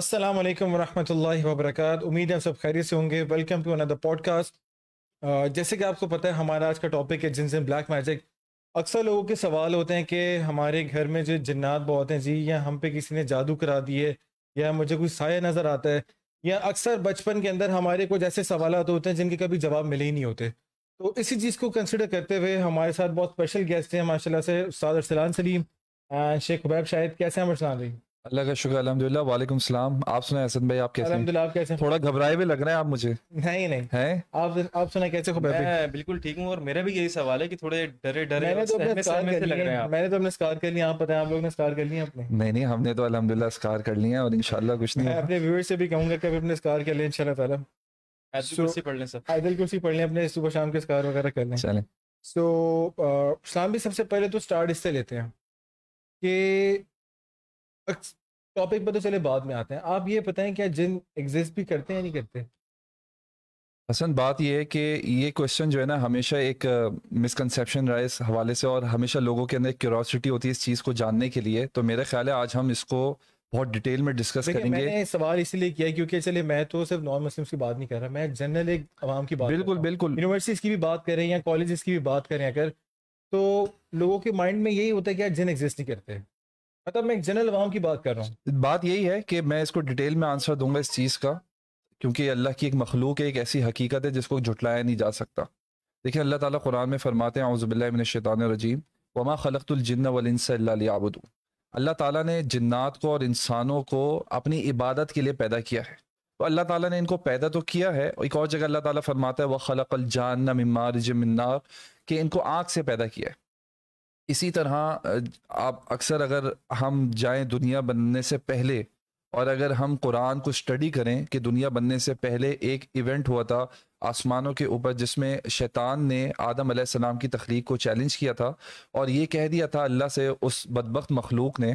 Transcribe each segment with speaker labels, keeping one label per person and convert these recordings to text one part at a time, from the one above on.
Speaker 1: अस्सलाम वालेकुम वरहमतुल्लाहि वबरकत उम्मीद है आप सब खैरियत से होंगे वेलकम टू अनदर पॉडकास्ट जैसे कि आपको पता है हमारा आज का टॉपिक है जिनसे ब्लैक मैजिक अक्सर लोगों के सवाल होते हैं कि हमारे घर में जो जन्नात बहुत हैं जी या हम पे किसी ने जादू करा दी है या मुझे कोई साया नज़र आता है या अक्सर बचपन के अंदर हमारे कुछ ऐसे सवाल होते हैं जिनके कभी जवाब मिले ही नहीं होते तो इसी चीज़ को कंसिडर करते हुए हमारे साथ बहुत स्पेशल गेस्ट हैं माशाल्लाह से उस्ताद अरसलान सलीम शेख खुबैब शाहिद कैसे हैं अरसलान सलीम
Speaker 2: अल्लाह का शुक्र अलहमदिल्ला वालेकुम सलाम आप सुना हसन भाई आप कैसे हैं आप कैसे हैं? थोड़ा घबराए भी लग रहे हैं आप मुझे नहीं नहीं हैं
Speaker 1: आप आप सुना कैसे हो मैं
Speaker 2: बिल्कुल ठीक हूँ और मेरा
Speaker 3: भी यही सवाल है कि थोड़े डरे डरे मैंने तो
Speaker 1: अपने तो स्कार कर लिया आप पता है आप लोग ने स्कार कर लिया अपने
Speaker 2: नहीं नहीं हमने तो अलहमदिल्ला स्कार कर लिया और इनशाला कुछ नहीं
Speaker 1: अपने व्यूअर से भी कहूंगा कि अपने स्कार कर लिया इंशाल्लाह तला कुर्सी पढ़ लें सर कुर्सी पढ़ लें अपने सुबह शाम के स्कार वगैरह कर लें चलें सो शाम भी सबसे पहले तो स्टार्ट इससे लेते हैं कि टॉपिक पर तो चले बाद में आते हैं आप ये बताएं क्या जिन एग्जिस्ट भी करते हैं या नहीं करते
Speaker 2: हसन बात यह है कि ये क्वेश्चन जो है ना हमेशा एक मिसकनसेप्शन रहा है इस हवाले से और हमेशा लोगों के अंदर एक क्यूरोसिटी होती है इस चीज़ को जानने के लिए तो मेरा ख्याल है आज हम इसको बहुत डिटेल में डिस्कस करेंगे मैंने
Speaker 1: सवाल इसलिए किया क्योंकि चले मैं तो सिर्फ नॉन मुस्लिम्स की बात नहीं कर रहा मैं जनरल एक आवाम की बात बिल्कुल बिल्कुल यूनिवर्सिटीज़ की भी बात करें या कॉलेज की
Speaker 2: भी बात करें अगर तो लोगों के माइंड में यही होता है कि यार जिन एग्जिस्ट नहीं करते मतलब मैं एक जनरल आवाम की बात कर रहा हूँ बात यही है कि मैं इसको डिटेल में आंसर दूंगा इस चीज़ का क्योंकि अल्लाह की एक मखलूक है एक ऐसी हकीकत है जिसको झुटलाया नहीं जा सकता देखिए अल्लाह ताला कुरान में फरमाते हैं आउज़बिल्लिमिनशैतान रजीम वमा खलकतुलजन्न वलिनसल्लाबुद अल्लाह ताला ने जन्नात को और इंसानों को अपनी इबादत के लिए पैदा किया है तो अल्लाह ताला ने इनको पैदा तो किया है एक और जगह अल्लाह ताला फरमाता है वह खलकल जान मिमार जमन्नार के इनको आँख से पैदा किया है इसी तरह आप अक्सर अगर हम जाएं दुनिया बनने से पहले और अगर हम कुरान को स्टडी करें कि दुनिया बनने से पहले एक इवेंट हुआ था आसमानों के ऊपर जिसमें शैतान ने आदम सलाम की तख्लीक को चैलेंज किया था और ये कह दिया था अल्लाह से उस बदबक मखलूक ने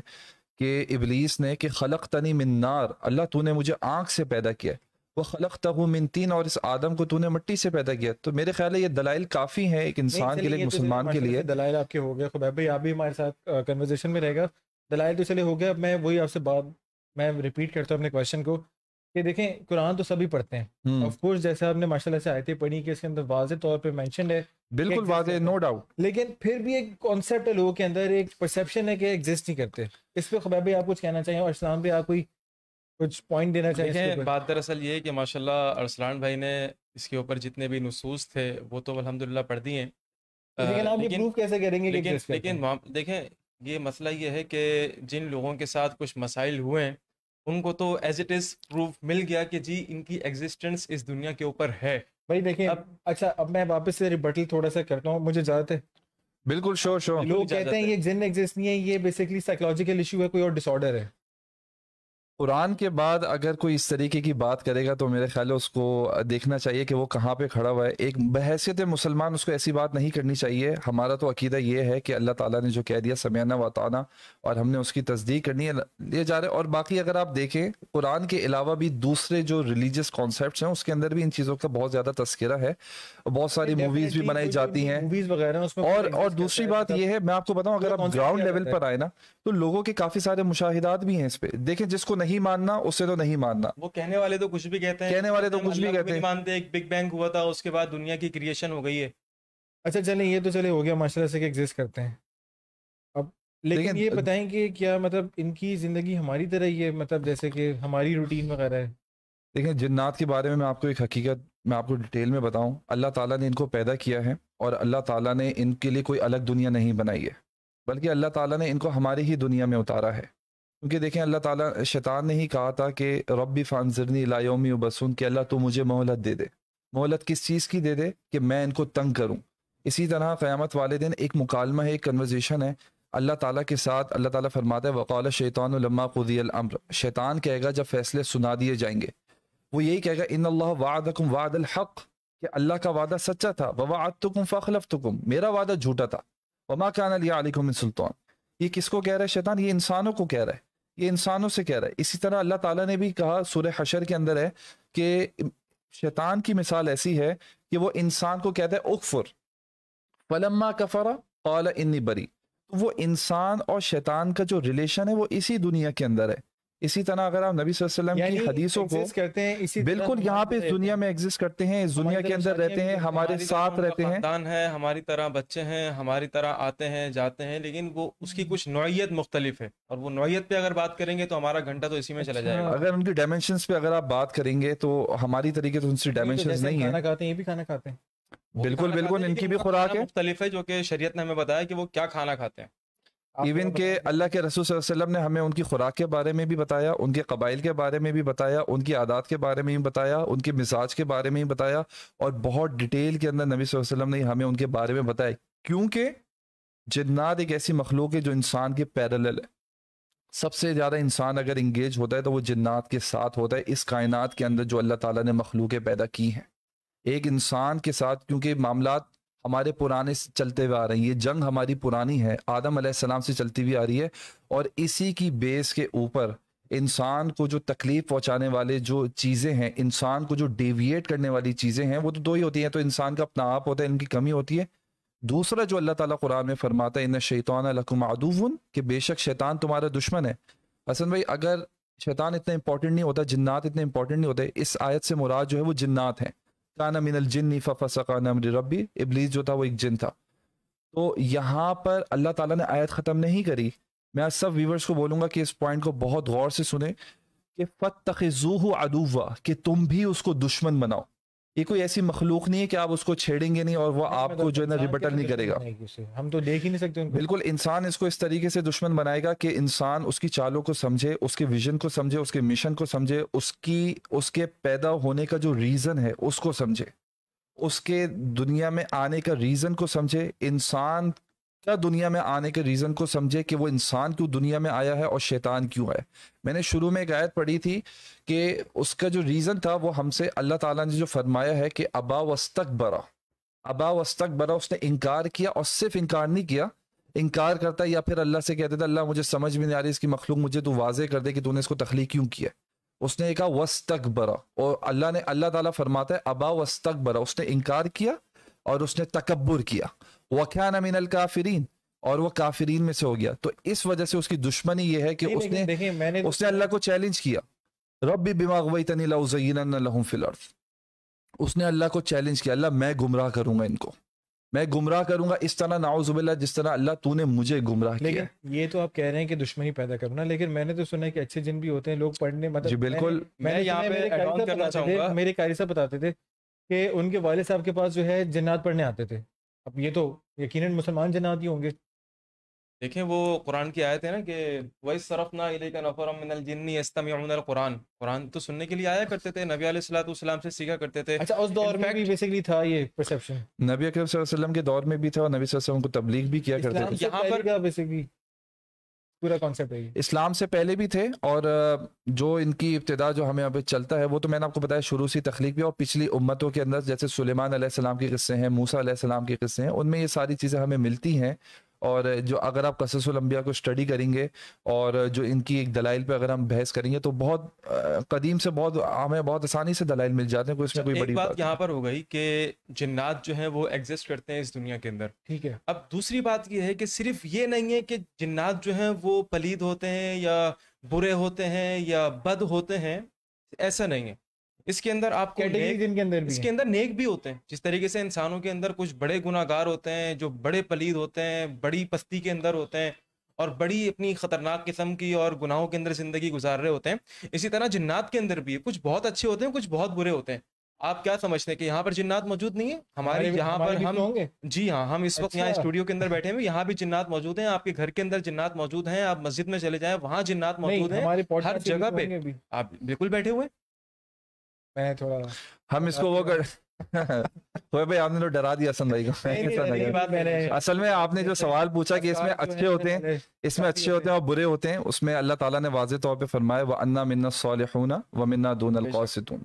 Speaker 2: कि इबलीस ने कि खलक तनी मिन्नार अल्लाह तूने मुझे आँख से पैदा किया है खलक तहु मिन तीन और इस आदम को तूने मिट्टी से पैदा किया तो मेरे ख्याल है ये दलाइल काफ़ी है एक इंसान के लिए तो मुसलमान के लिए
Speaker 1: दलाइल आपके हो गया खुबैब भाई आप भी हमारे साथ कन्वर्जेशन में रहेगा दलाइल तो चले हो गया मैं वही आपसे बात मैं रिपीट करता हूँ अपने क्वेश्चन को कि देखें कुरान तो सभी पढ़ते हैं ऑफ हम्म। कोर्स जैसे आपने माशाल्लाह से आयतें पढ़ी कि इसके अंदर वाजे तौर पे मेंशन है बिल्कुल वाजे नो डाउट लेकिन फिर भी एक कॉन्सेप्ट है लोगों के अंदर एक परसेप्शन है कि एग्जिस्ट नहीं करते इस पर खबैबी आप कुछ कहना चाहिए और इस्लाम पे आप कोई कुछ पॉइंट देना चाहिए
Speaker 3: बात दरअसल ये है कि माशाल्लाह अरसलान भाई ने इसके ऊपर जितने भी नसूस थे वो तो अलहमदिल्ला पढ़ दिए तो लेकिन कैसे करेंगे लेकिन देखें ये मसला ये है कि जिन लोगों के साथ कुछ मसाइल हुए हैं उनको तो एज इट इज प्रूफ मिल गया कि जी इनकी एग्जिस्टेंस इस दुनिया के ऊपर है
Speaker 1: भाई देखिए अब अच्छा अब मैं वापस से रिबटल थोड़ा सा करता हूँ मुझे ज्यादातर
Speaker 2: बिल्कुल शो शो लोग कहते हैं
Speaker 1: ये जिन एग्जिस्ट नहीं है ये बेसिकली साइकोलॉजिकल इशू है कोई और डिसऑर्डर है
Speaker 2: कुरान के बाद अगर कोई इस तरीके की बात करेगा तो मेरे ख्याल है उसको देखना चाहिए कि वो कहाँ पे खड़ा हुआ है एक बहसीत मुसलमान उसको ऐसी बात नहीं करनी चाहिए हमारा तो अकीदा ये है कि अल्लाह ताला ने जो कह दिया समयाना वाताना और हमने उसकी तस्दीक करनी है ये जा रहे और बाकी अगर आप देखें कुरान के अलावा भी दूसरे जो रिलीजियस कॉन्सेप्ट हैं उसके अंदर भी इन चीज़ों का बहुत ज़्यादा तस्करा है बहुत सारी मूवीज़ भी बनाई जाती हैं और दूसरी बात यह है मैं आपको बताऊँ अगर आप ग्राउंड लेवल पर आए ना तो लोगों के काफी सारे मुशाहिदात भी हैं इस पे देखें जिसको नहीं मानना उसे तो नहीं मानना
Speaker 3: वो कहने वाले तो कुछ भी कहते हैं कहने वाले तो कुछ भी कहते हैं मानते एक बिग बैंग हुआ था उसके बाद दुनिया की क्रिएशन हो गई है
Speaker 1: अच्छा चले ये तो चले हो गया माशाल्लाह से कि एग्जिस्ट करते हैं अब लेकिन ये बताएं कि क्या मतलब इनकी ज़िंदगी हमारी तरह ही है मतलब जैसे कि हमारी रूटीन वगैरह है
Speaker 2: देखिए जन्नात के बारे में मैं आपको एक हकीकत मैं आपको डिटेल में बताऊं अल्लाह ताला ने इनको पैदा किया है और अल्लाह ताला ने इनके लिए कोई अलग दुनिया नहीं बनाई है बल्कि अल्लाह ताला ने इनको हमारी ही दुनिया में उतारा है क्योंकि देखें अल्लाह ताला शैतान ने ही कहा था कि रब्बी फ़ानजरनी लायोमी बसून कि अल्लाह तो मुझे मोहलत दे दे मोहलत किस चीज़ की दे दे कि मैं इनको तंग करूँ इसी तरह क़्यामत वाले दिन एक मुकालमा है एक कन्वर्जेशन है अल्लाह ताला के साथ अल्लाह ताला फरमाता है वकाल शैतान लम्मा खुदियल अम्र शैतान कहेगा जब फैसले सुना दिए जाएंगे वो यही कहेगा इन अल्लाह वादकुम वादल हक कि अल्लाह का वादा सच्चा था ववातुकुम फ़खलफ़तुकुम मेरा वादा झूठा था वमा क्या लिया अलीकुम सुल्तान ये किसको कह रहा है शैतान ये इंसानों को कह रहा है ये इंसानों से कह रहा है इसी तरह अल्लाह ताला ने भी कहा सूर्य हशर के अंदर है कि शैतान की मिसाल ऐसी है कि वो इंसान को कहता है उकफुर फलम्मा कफरा कौल इन्नी बरी तो वो इंसान और शैतान का जो रिलेशन है वो इसी दुनिया के अंदर है इसी तरह अगर आप नबी वसल्लम की हदीसों को करते हैं इसी बिल्कुल यहाँ पे इस दुनिया में एग्जिस्ट करते हैं इस दुनिया के अंदर रहते हैं हमारे साथ रहते हैं
Speaker 3: है हमारी तरह बच्चे हैं हमारी तरह आते हैं जाते हैं लेकिन वो उसकी कुछ नोयत मुख्तलिफ है और वो नोयत पे अगर बात करेंगे तो हमारा घंटा तो इसी में चला अच्छा। जाएगा
Speaker 2: अगर उनकी डायमेंशन पे अगर आप बात करेंगे तो हमारी तरीके तो उनकी डायमेंशन नहीं है
Speaker 1: खाते हैं ये भी खाना खाते हैं
Speaker 2: बिल्कुल बिल्कुल इनकी भी खुराक है मुख्तलिफ
Speaker 3: है जो कि शरीयत ने हमें बताया कि वो क्या खाना खाते हैं
Speaker 2: इवन के अल्लाह के रसूल वसल्लम ने हमें उनकी खुराक के बारे में भी बताया उनके कबाइल के बारे में भी बताया उनकी आदात के बारे में भी बताया उनके मिजाज के बारे में भी बताया और बहुत डिटेल के अंदर नबी वसल्लम ने हमें उनके बारे में बताया क्योंकि जन्नात एक ऐसी मखलूक है जो इंसान के पैरल है सबसे ज़्यादा इंसान अगर इंगेज होता है तो वो जन्नात के साथ होता है इस कायनात के अंदर जो अल्लाह ताला ने मखलूकें पैदा की हैं एक इंसान के साथ क्योंकि मामला हमारे पुराने चलते हुए आ रही है जंग हमारी पुरानी है आदम सलाम से चलती हुई आ रही है और इसी की बेस के ऊपर इंसान को जो तकलीफ पहुंचाने वाले जो चीज़ें हैं इंसान को जो डेविएट करने वाली चीज़ें हैं वो तो दो ही होती हैं तो इंसान का अपना आप होता है इनकी कमी होती है दूसरा जो अल्लाह ताला कुरान में फरमाता है इन शैतान लकुमादूवन कि बेशक शैतान तुम्हारा दुश्मन है हसन भाई अगर शैतान इतना इंपॉर्टेंट नहीं होता जिन्नात इतने इंपॉर्टेंट नहीं होते इस आयत से मुराद जो है वो जिन्नात हैं काना मिनल जिन्नी फफसकाना अमर रबी इबलीस जो था वो एक जिन था तो यहाँ पर अल्लाह ताला ने आयत ख़त्म नहीं करी मैं आज सब व्यूवर्स को बोलूँगा कि इस पॉइंट को बहुत गौर से सुने कि फ़त तखजूह अदूवा कि तुम भी उसको दुश्मन बनाओ ये कोई ऐसी मखलूक नहीं है कि आप उसको छेड़ेंगे नहीं और वो मतलब आपको जो है ना रिबटल नहीं करेगा हम तो देख ही नहीं सकते बिल्कुल इंसान इसको इस तरीके से दुश्मन बनाएगा कि इंसान उसकी चालों को समझे उसके विजन को समझे उसके मिशन को समझे उसकी उसके पैदा होने का जो रीज़न है उसको समझे उसके दुनिया में आने का रीज़न को समझे इंसान क्या दुनिया में आने के रीज़न को समझे कि वो इंसान क्यों दुनिया में आया है और शैतान क्यों है मैंने शुरू में एक आयत पढ़ी थी कि उसका जो रीज़न था वो हमसे अल्लाह ताला ने जो फरमाया है कि अबा वस्तक बरा अबा वस्तक बरा उसने इनकार किया और सिर्फ इनकार नहीं किया इनकार करता या फिर अल्लाह से कहते थे अल्लाह मुझे समझ में नहीं आ रही इसकी मखलूक मुझे तो वाजे कर दे कि तूने इसको तख्लीक क्यों किया उसने कहा वस्तक बरा और अल्लाह ने अल्लाह ताला फरमाता है अबा वस्तक बरा उसने इनकार किया और उसने तकबर किया अमीन अल काफिरीन और वो काफिरीन में से हो गया तो इस वजह से उसकी दुश्मनी ये है कि उसने मैंने उसने अल्लाह को चैलेंज किया रब भी बिमाग वही तनी उसने अल्लाह को चैलेंज किया अल्लाह मैं गुमराह करूंगा इनको मैं गुमराह करूंगा इस तरह नाउजुबिल्ला जिस तरह अल्लाह तूने मुझे गुमराह किया
Speaker 1: ये तो आप कह रहे हैं कि दुश्मनी पैदा करूँ ना लेकिन मैंने तो सुना है कि अच्छे जिन भी होते हैं लोग पढ़ने मतलब जी बिल्कुल मैंने यहाँ पे मेरे कार्य साहब बताते थे कि उनके वाले साहब के पास जो है जन्नात पढ़ने आते थे अब ये तो यकीन मुसलमान जनाती होंगे
Speaker 3: देखें वो कुरान की आयत है ना कि वही सरफ सरफना कुरान कुरान तो सुनने के लिए आया करते थे नबी
Speaker 1: सलाम से सीखा करते थे अच्छा
Speaker 2: उस दौर में भी बेसिकली था ये परसेप्शन नबी वसल्लम के दौर में भी था और नबी वसल्लम को तबलीग भी किया करते थे यहाँ पर
Speaker 1: बेसिकली पूरा कॉन्सेप्ट है
Speaker 2: इस्लाम से पहले भी थे और जो इनकी इब्तदा जो हमें अभी चलता है वो तो मैंने आपको बताया शुरू से तखलीक भी और पिछली उम्मतों के अंदर जैसे सुलेमान सलाम के किस्से हैं मूसा सलाम के किस्से हैं उनमें ये सारी चीज़ें हमें मिलती हैं और जो अगर आप कसस ओलम्बिया को स्टडी करेंगे और जो इनकी एक दलाइल पे अगर हम बहस करेंगे तो बहुत कदीम से बहुत हमें बहुत आसानी से दलाइल मिल जाते हैं कोई इसमें अच्छा, कोई बड़ी बात, बात
Speaker 3: यहाँ पर हो गई कि जिन्नात जो है वो एग्जिस्ट करते हैं इस दुनिया के अंदर ठीक है अब दूसरी बात यह है कि सिर्फ ये नहीं है कि जिन्नात जो है वो पलीद होते हैं या बुरे होते हैं या बद होते हैं ऐसा नहीं है इसके अंदर आप कैटेगरीज इनके अंदर इसके अंदर नेक भी होते हैं जिस तरीके से इंसानों के अंदर कुछ बड़े गुनागार होते हैं जो बड़े पलीद होते हैं बड़ी पस्ती के अंदर होते हैं और बड़ी अपनी खतरनाक किस्म की और गुनाहों के अंदर जिंदगी गुजार रहे होते हैं इसी तरह जिन्नात के अंदर भी कुछ बहुत अच्छे होते हैं कुछ बहुत बुरे होते हैं आप क्या समझते हैं कि यहाँ पर जिन्नात मौजूद नहीं है हमारे यहाँ पर हम तो जी हाँ हम इस वक्त यहाँ अच्छा। स्टूडियो के अंदर बैठे हुए यहाँ भी जिन्नात मौजूद हैं आपके घर के अंदर जिन्नात मौजूद हैं आप मस्जिद में चले जाए
Speaker 2: वहाँ जिन्नात मौजूद हैं हर जगह पे आप बिल्कुल बैठे हुए हैं मैं थोड़ा हम इसको वो कर तो भाई आपने तो डरा दिया असल भाई को असल में आपने जो सवाल पूछा कि इसमें अच्छे होते हैं इसमें अच्छे होते हैं और बुरे होते हैं उसमें अल्लाह ताला ने वाजे तौर पे फरमाया व अन्ना मिन्ना सोलहना व मिन्ना दून अलकौसतून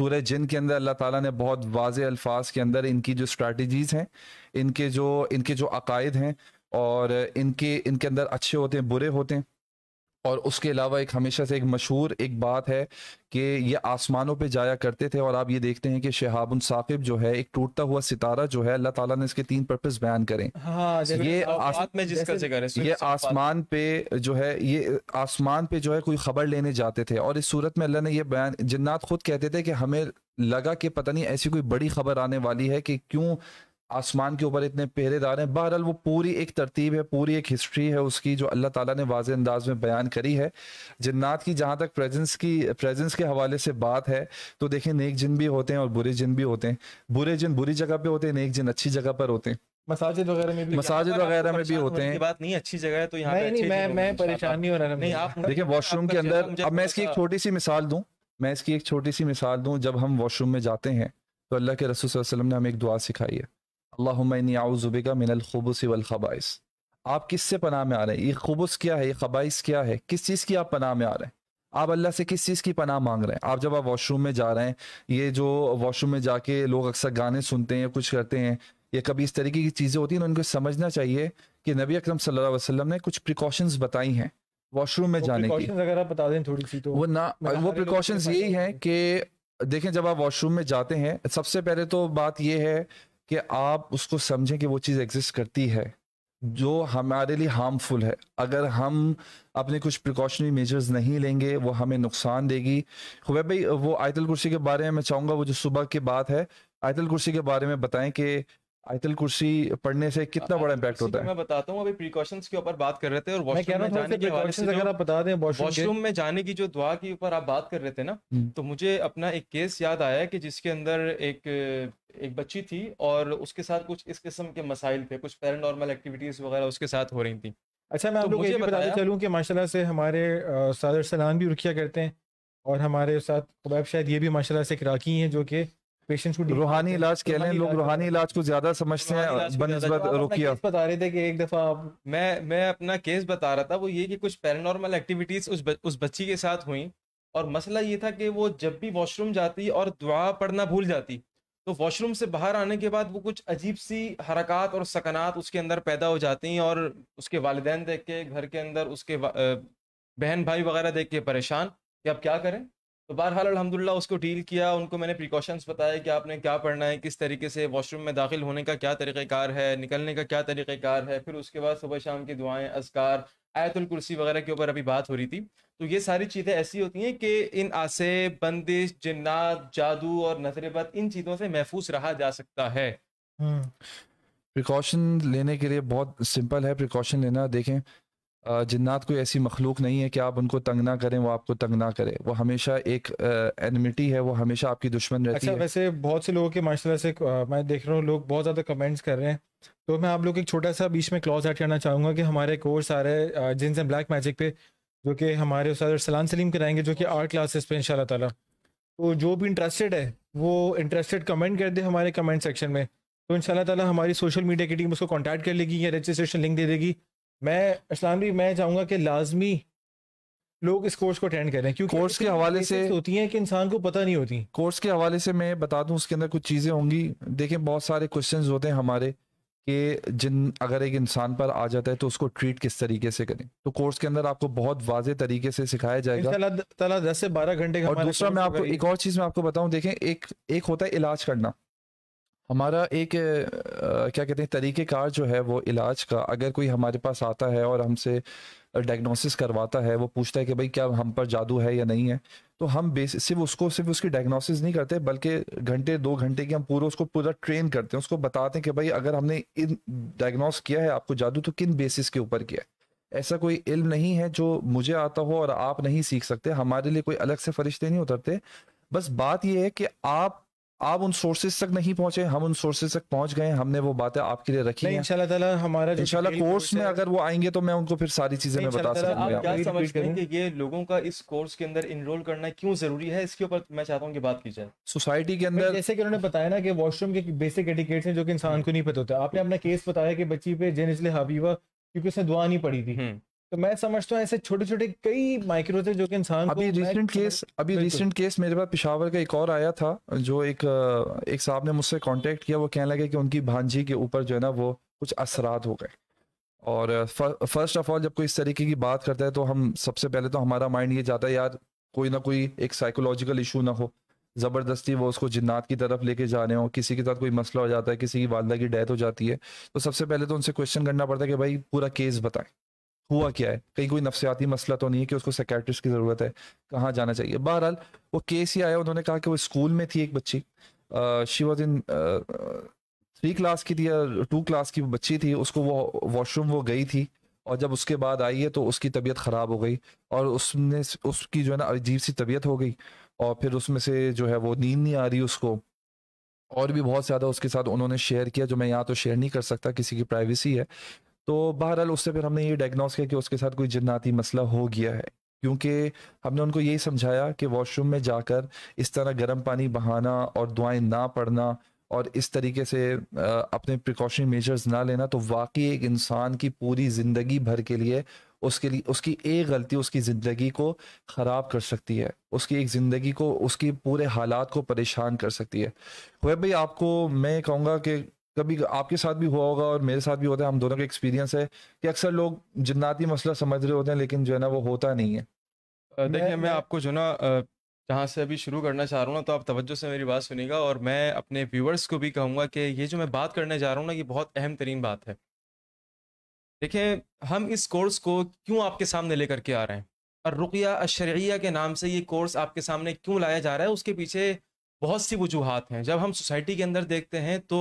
Speaker 2: सूर्य जिन के अंदर अल्लाह ताला ने बहुत वाज अल्फाज के अंदर इनकी जो स्ट्रेटजीज हैं इनके जो इनके जो अकायद हैं और इनके इनके अंदर अच्छे होते हैं बुरे होते हैं और उसके अलावा एक हमेशा से एक मशहूर एक बात है कि ये आसमानों पे जाया करते थे और आप ये देखते हैं कि शहाबुन साकिब जो है एक टूटता हुआ सितारा जो है अल्लाह ताला ने इसके तीन पर्पस बयान करें
Speaker 3: हाँ, ये आस... में जिसका ये आसमान
Speaker 2: पे जो है ये आसमान पे जो है कोई खबर लेने जाते थे और इस सूरत में अल्लाह ने यह बयान जन्नात खुद कहते थे कि हमें लगा कि पता नहीं ऐसी कोई बड़ी खबर आने वाली है कि क्यों आसमान के ऊपर इतने पहरेदार हैं बहरहाल वो पूरी एक तरतीब है पूरी एक हिस्ट्री है उसकी जो अल्लाह ताला ने वाज अंदाज में बयान करी है जन्नात की जहाँ तक प्रेजेंस की प्रेजेंस के हवाले से बात है तो देखें नेक जिन भी होते हैं और बुरे जिन भी होते हैं बुरे जिन बुरी जगह पे होते हैं नेक जिन अच्छी जगह पर होते हैं मसाजिद वगैरह में भी मसाजिद वगैरह में भी होते हैं बात नहीं अच्छी जगह है तो यहाँ नहीं मैं मैं परेशान नहीं हो रहा नहीं आप देखिए वॉशरूम के अंदर अब मैं इसकी एक छोटी सी मिसाल दूं मैं इसकी एक छोटी सी मिसाल दूं जब हम वॉशरूम में जाते हैं तो अल्लाह के रसूल वसल्लम ने हमें एक दुआ सिखाई है अल्लाबिका मिनल खबस वलखबाइस आप किस से पनाह में आ रहे हैं ये खबस क्या है ये खबाइस क्या है किस चीज़ की आप पनाह में आ रहे हैं आप अल्लाह से किस चीज़ की पनाह मांग रहे हैं आप जब आप वॉशरूम में जा रहे हैं ये जो वॉशरूम में जाके लोग अक्सर गाने सुनते हैं कुछ करते हैं या कभी इस तरीके की चीज़ें होती हैं उनको तो समझना चाहिए कि नबी अक्रम सल्लल्लाहु ने कुछ प्रिकॉशंस बताई हैं वॉशरूम में जाने की
Speaker 1: अगर आप बता दें थोड़ी सी तो वो ना वो प्रिकॉशंस तो यही
Speaker 2: हैं कि देखें जब आप वॉशरूम में जाते हैं सबसे पहले तो बात यह है कि आप उसको समझें कि वो चीज़ एग्जिस्ट करती है जो हमारे लिए हार्मफुल है अगर हम अपने कुछ प्रिकॉशनरी मेजर्स नहीं लेंगे वो हमें नुकसान देगी वह भाई वो आयतल कुर्सी के बारे में मैं चाहूँगा वो जो सुबह की बात है आयतल कुर्सी के बारे में बताएं कि आयतल कुर्सी पढ़ने से कितना बड़ा इम्पैक्ट होता तो है मैं
Speaker 3: बताता हूँ अभी प्रिकॉशंस के ऊपर बात कर रहे थे और वॉशरूम में जाने के अगर आप बता
Speaker 1: दें
Speaker 2: वॉशरूम
Speaker 3: में जाने की जो दुआ के ऊपर आप बात कर रहे थे ना हम्म। तो मुझे अपना एक केस याद आया कि जिसके अंदर एक एक बच्ची थी और उसके साथ कुछ इस किस्म के मसाइल थे कुछ पैरानॉर्मल एक्टिविटीज वगैरह उसके साथ हो रही थी अच्छा मैं आप तो लोग ये बताते चलूँ
Speaker 1: कि माशाल्लाह से हमारे सादर सलान भी रुखिया करते हैं और हमारे साथ शायद ये भी माशाल्लाह से कराकी
Speaker 2: हैं जो कि पेशेंट्स को रूहानी इलाज कह लें लोग रूहानी इलाज को ज्यादा समझते हैं बनस्बत रुकिया बता रहे थे कि एक दफा
Speaker 3: मैं मैं अपना केस बता रहा था वो ये कि कुछ पैरानॉर्मल एक्टिविटीज उस उस बच्ची के साथ हुई और मसला ये था कि वो जब भी वॉशरूम जाती और दुआ पढ़ना भूल जाती तो वॉशरूम से बाहर आने के बाद वो कुछ अजीब सी हरकत और सकनात उसके अंदर पैदा हो जाती हैं और उसके वालदेन देख के घर के अंदर उसके बहन भाई वगैरह देख के परेशान कि अब क्या करें तो बहरहाल अलहमदिल्ला उसको डील किया उनको मैंने प्रिकॉशंस बताया कि आपने क्या पढ़ना है किस तरीके से वॉशरूम में दाखिल होने का क्या तरीक़ार है निकलने का क्या तरीक़ार है फिर उसके बाद सुबह शाम की दुआएं असकार आयतुल कुर्सी वगैरह के ऊपर अभी बात हो रही थी तो ये सारी चीज़ें ऐसी होती हैं कि इन आसे बंदिश जन्नात जादू और नजरबत इन चीज़ों से महफूज रहा जा सकता है
Speaker 2: प्रिकॉशन हम्म। लेने के लिए बहुत सिंपल है प्रिकॉशन लेना देखें जिन्नात कोई ऐसी मखलूक नहीं है कि आप उनको तंग ना करें वो आपको तंग ना करें वो हमेशा एक एनिमिटी है वो हमेशा आपकी दुश्मन रहती अच्छा, है
Speaker 1: वैसे बहुत से लोगों के माशाल्लाह से मैं देख रहा हूँ लोग बहुत ज़्यादा कमेंट्स कर रहे हैं तो मैं आप लोग एक छोटा सा बीच में क्लॉज ऐड करना चाहूँगा कि हमारे कोर्स आ रहे हैं जिन्स एंड ब्लैक मैजिक पे जो कि हमारे उस सलाम सलीम कराएंगे जो कि आर्ट क्लासेस पे इन ताला तो जो भी इंटरेस्टेड है वो इंटरेस्टेड कमेंट कर दे हमारे कमेंट सेक्शन में तो इन ताला हमारी सोशल मीडिया की टीम उसको कॉन्टैक्ट कर लेगी या रजिस्ट्रेशन लिंक दे देगी मैं इस्लाम भी मैं चाहूँगा कि लाजमी लोग इस कोर्स को अटेंड करें क्योंकि कोर्स के हवाले से होती
Speaker 2: हैं कि इंसान को पता नहीं होती कोर्स के हवाले से मैं बता दूं उसके अंदर कुछ चीज़ें होंगी देखें बहुत सारे क्वेश्चंस होते हैं हमारे कि जिन अगर एक इंसान पर आ जाता है तो उसको ट्रीट किस तरीके से करें तो कोर्स के अंदर आपको बहुत वाजे तरीके से सिखाया जाएगा
Speaker 1: दस से बारह घंटे का और दूसरा मैं आपको एक
Speaker 2: और चीज़ मैं आपको बताऊँ देखें एक एक होता है इलाज करना हमारा एक आ, क्या कहते हैं तरीक़ेकार जो है वो इलाज का अगर कोई हमारे पास आता है और हमसे डायग्नोसिस करवाता है वो पूछता है कि भाई क्या हम पर जादू है या नहीं है तो हम बेस सिर्फ उसको सिर्फ उसकी डायग्नोसिस नहीं करते बल्कि घंटे दो घंटे की हम पूरा उसको पूरा ट्रेन करते हैं उसको बताते हैं कि भाई अगर हमने इन डायग्नोस किया है आपको जादू तो किन बेसिस के ऊपर किया है ऐसा कोई इल्म नहीं है जो मुझे आता हो और आप नहीं सीख सकते हमारे लिए कोई अलग से फरिश्ते नहीं उतरते बस बात यह है कि आप आप उन सोर्सेज तक नहीं पहुंचे हम उन सोर्सेज तक पहुंच गए हमने वो बातें आपके लिए रखी हैं इंशाल्लाह ताला हमारा इंशाल्लाह कोर्स में अगर वो आएंगे तो मैं उनको फिर सारी चीजें मैं बता सकूंगा आप क्या समझते हैं
Speaker 3: कि ये लोगों का इस कोर्स के अंदर इनरोल करना क्यों जरूरी है इसके ऊपर मैं चाहता हूँ की बात की जाए
Speaker 1: सोसाइटी के अंदर जैसे कि उन्होंने बताया ना कि वॉशरूम के बेसिक एटिकेट्स हैं जो कि इंसान को नहीं पता होता आपने अपना केस बताया कि बच्ची पे जेनिसले हबीबा क्योंकि उसने दुआ नहीं पड़ी थी हम्म। तो मैं समझता हूँ ऐसे छोटे छोटे कई माइक्रो थे जो कि इंसान अभी रिसेंट केस अभी रिसेंट
Speaker 2: केस मेरे पास पिशावर का एक और आया था जो एक एक साहब ने मुझसे कांटेक्ट किया वो कहने लगे कि उनकी भांजी के ऊपर जो है ना वो कुछ असरात हो गए और फर्स्ट ऑफ ऑल जब कोई इस तरीके की बात करता है तो हम सबसे पहले तो हमारा माइंड ये जाता है यार कोई ना कोई एक साइकोलॉजिकल इशू ना हो ज़बरदस्ती वो उसको जिन्नात की तरफ लेके जा रहे हो किसी के साथ कोई मसला हो जाता है किसी की वालदा की डेथ हो जाती है तो सबसे पहले तो उनसे क्वेश्चन करना पड़ता है कि भाई पूरा केस बताएं हुआ क्या है कहीं कोई नफसियाती मसला तो नहीं है कि उसको सेक्रेटरिस्ट की ज़रूरत है कहाँ जाना चाहिए बहरहाल वो केस ही आया उन्होंने कहा कि वो स्कूल में थी एक बच्ची she was in three class की थी या टू क्लास की बच्ची थी उसको वो वॉशरूम वो गई थी और जब उसके बाद आई है तो उसकी तबीयत ख़राब हो गई और उसने उसकी जो है ना अजीब सी तबीयत हो गई और फिर उसमें से जो है वो नींद नहीं आ रही उसको और भी बहुत ज़्यादा उसके साथ उन्होंने शेयर किया जो मैं यहाँ तो शेयर नहीं कर सकता किसी की प्राइवेसी है तो बहरहाल उससे फिर हमने ये डायग्नोस किया कि उसके साथ कोई जन्नाती मसला हो गया है क्योंकि हमने उनको यही समझाया कि वॉशरूम में जाकर इस तरह गर्म पानी बहाना और दुआएं ना पढ़ना और इस तरीके से अपने प्रिकॉशन मेजर्स ना लेना तो वाकई एक इंसान की पूरी ज़िंदगी भर के लिए उसके लिए उसकी एक गलती उसकी ज़िंदगी को ख़राब कर सकती है उसकी एक ज़िंदगी को उसकी पूरे हालात को परेशान कर सकती है वह भाई आपको मैं कहूँगा कि कभी आपके साथ भी हुआ होगा और मेरे साथ भी होता है हम दोनों का एक्सपीरियंस है कि अक्सर लोग जिन्नाती मसला समझ रहे होते हैं लेकिन जो है ना वो होता नहीं है
Speaker 3: देखिए मैं, मैं आपको जो ना जहाँ से अभी शुरू करना चाह रहा हूँ तो आप तवज्जो से मेरी बात सुनेगा और मैं अपने व्यूवर्स को भी कहूँगा कि ये जो मैं बात करने जा रहा हूँ ना ये बहुत अहम तरीन बात है देखें हम इस कोर्स को क्यों आपके सामने लेकर के आ रहे हैं और रुकिया अशरिया के नाम से ये कोर्स आपके सामने क्यों लाया जा रहा है उसके पीछे बहुत सी वजूहत हैं जब हम सोसाइटी के अंदर देखते हैं तो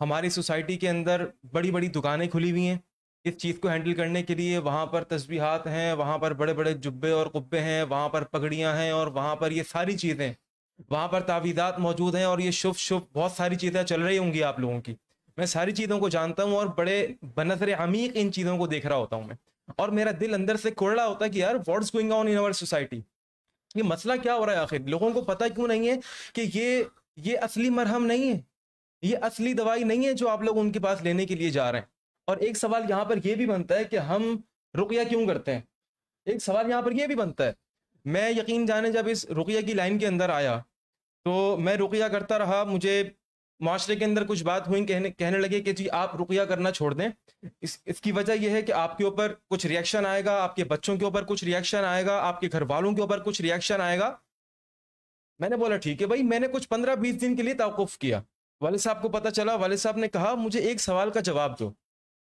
Speaker 3: हमारी सोसाइटी के अंदर बड़ी बड़ी दुकानें खुली हुई हैं इस चीज़ को हैंडल करने के लिए वहाँ पर तस्बीहात हैं वहाँ पर बड़े बड़े जुब्बे और कुब्बे हैं वहाँ पर पगड़ियाँ हैं और वहाँ पर ये सारी चीज़ें वहाँ पर तावीदात मौजूद हैं और ये शुभ शुभ बहुत सारी चीज़ें चल रही होंगी आप लोगों की मैं सारी चीज़ों को जानता हूँ और बड़े बनसर अमीक इन चीज़ों को देख रहा होता हूँ मैं और मेरा दिल अंदर से कोड़ा होता है कि यार what's going on in our society ये मसला क्या हो रहा है आखिर लोगों को पता क्यों नहीं है कि ये ये असली मरहम नहीं है ये असली दवाई नहीं है जो आप लोग उनके पास लेने के लिए जा रहे हैं और एक सवाल यहाँ पर यह भी बनता है कि हम रुकिया क्यों करते हैं एक सवाल यहाँ पर यह भी बनता है मैं यकीन जाने जब इस रुकिया की लाइन के अंदर आया तो मैं रुकिया करता रहा मुझे माशरे के अंदर कुछ बात हुई कहने कहने लगे कि जी आप रुकिया करना छोड़ दें इस इसकी वजह यह है कि आपके ऊपर कुछ रिएक्शन आएगा आपके बच्चों के ऊपर कुछ रिएक्शन आएगा आपके घर वालों के ऊपर कुछ रिएक्शन आएगा मैंने बोला ठीक है भाई मैंने कुछ पंद्रह बीस दिन के लिए तवकुफ़ किया वाले साहब को पता चला वाले साहब ने कहा मुझे एक सवाल का जवाब दो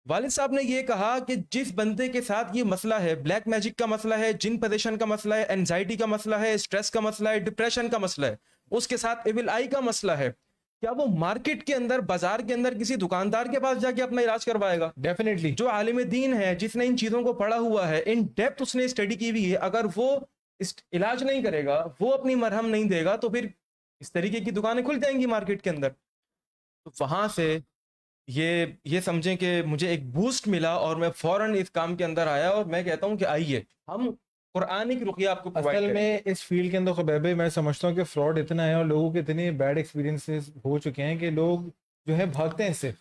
Speaker 3: वाले साहब ने यह कहा कि जिस बंदे के साथ ये मसला है ब्लैक मैजिक का मसला है जिन पोजेशन का मसला है एनजाइटी का मसला है स्ट्रेस का मसला है डिप्रेशन का मसला है उसके साथ एविल आई का मसला है क्या वो मार्केट के अंदर बाजार के अंदर किसी दुकानदार के पास जाके अपना इलाज करवाएगा डेफिनेटली जो आलिम दीन है जिसने इन चीजों को पढ़ा हुआ है इन डेप्थ उसने स्टडी की हुई है अगर वो इलाज नहीं करेगा वो अपनी मरहम नहीं देगा तो फिर इस तरीके की दुकानें खुल जाएंगी मार्केट के अंदर तो वहां से ये ये समझें कि मुझे एक बूस्ट मिला और मैं फौरन इस काम के अंदर आया और मैं कहता हूं कि आइए हम कुरानिक रुकिया आपको असल में
Speaker 1: इस फील्ड के अंदर खबैब तो मैं समझता हूँ कि फ्रॉड इतना है और लोगों के इतने बैड एक्सपीरियंसेस हो चुके हैं कि लोग जो है भागते हैं इससे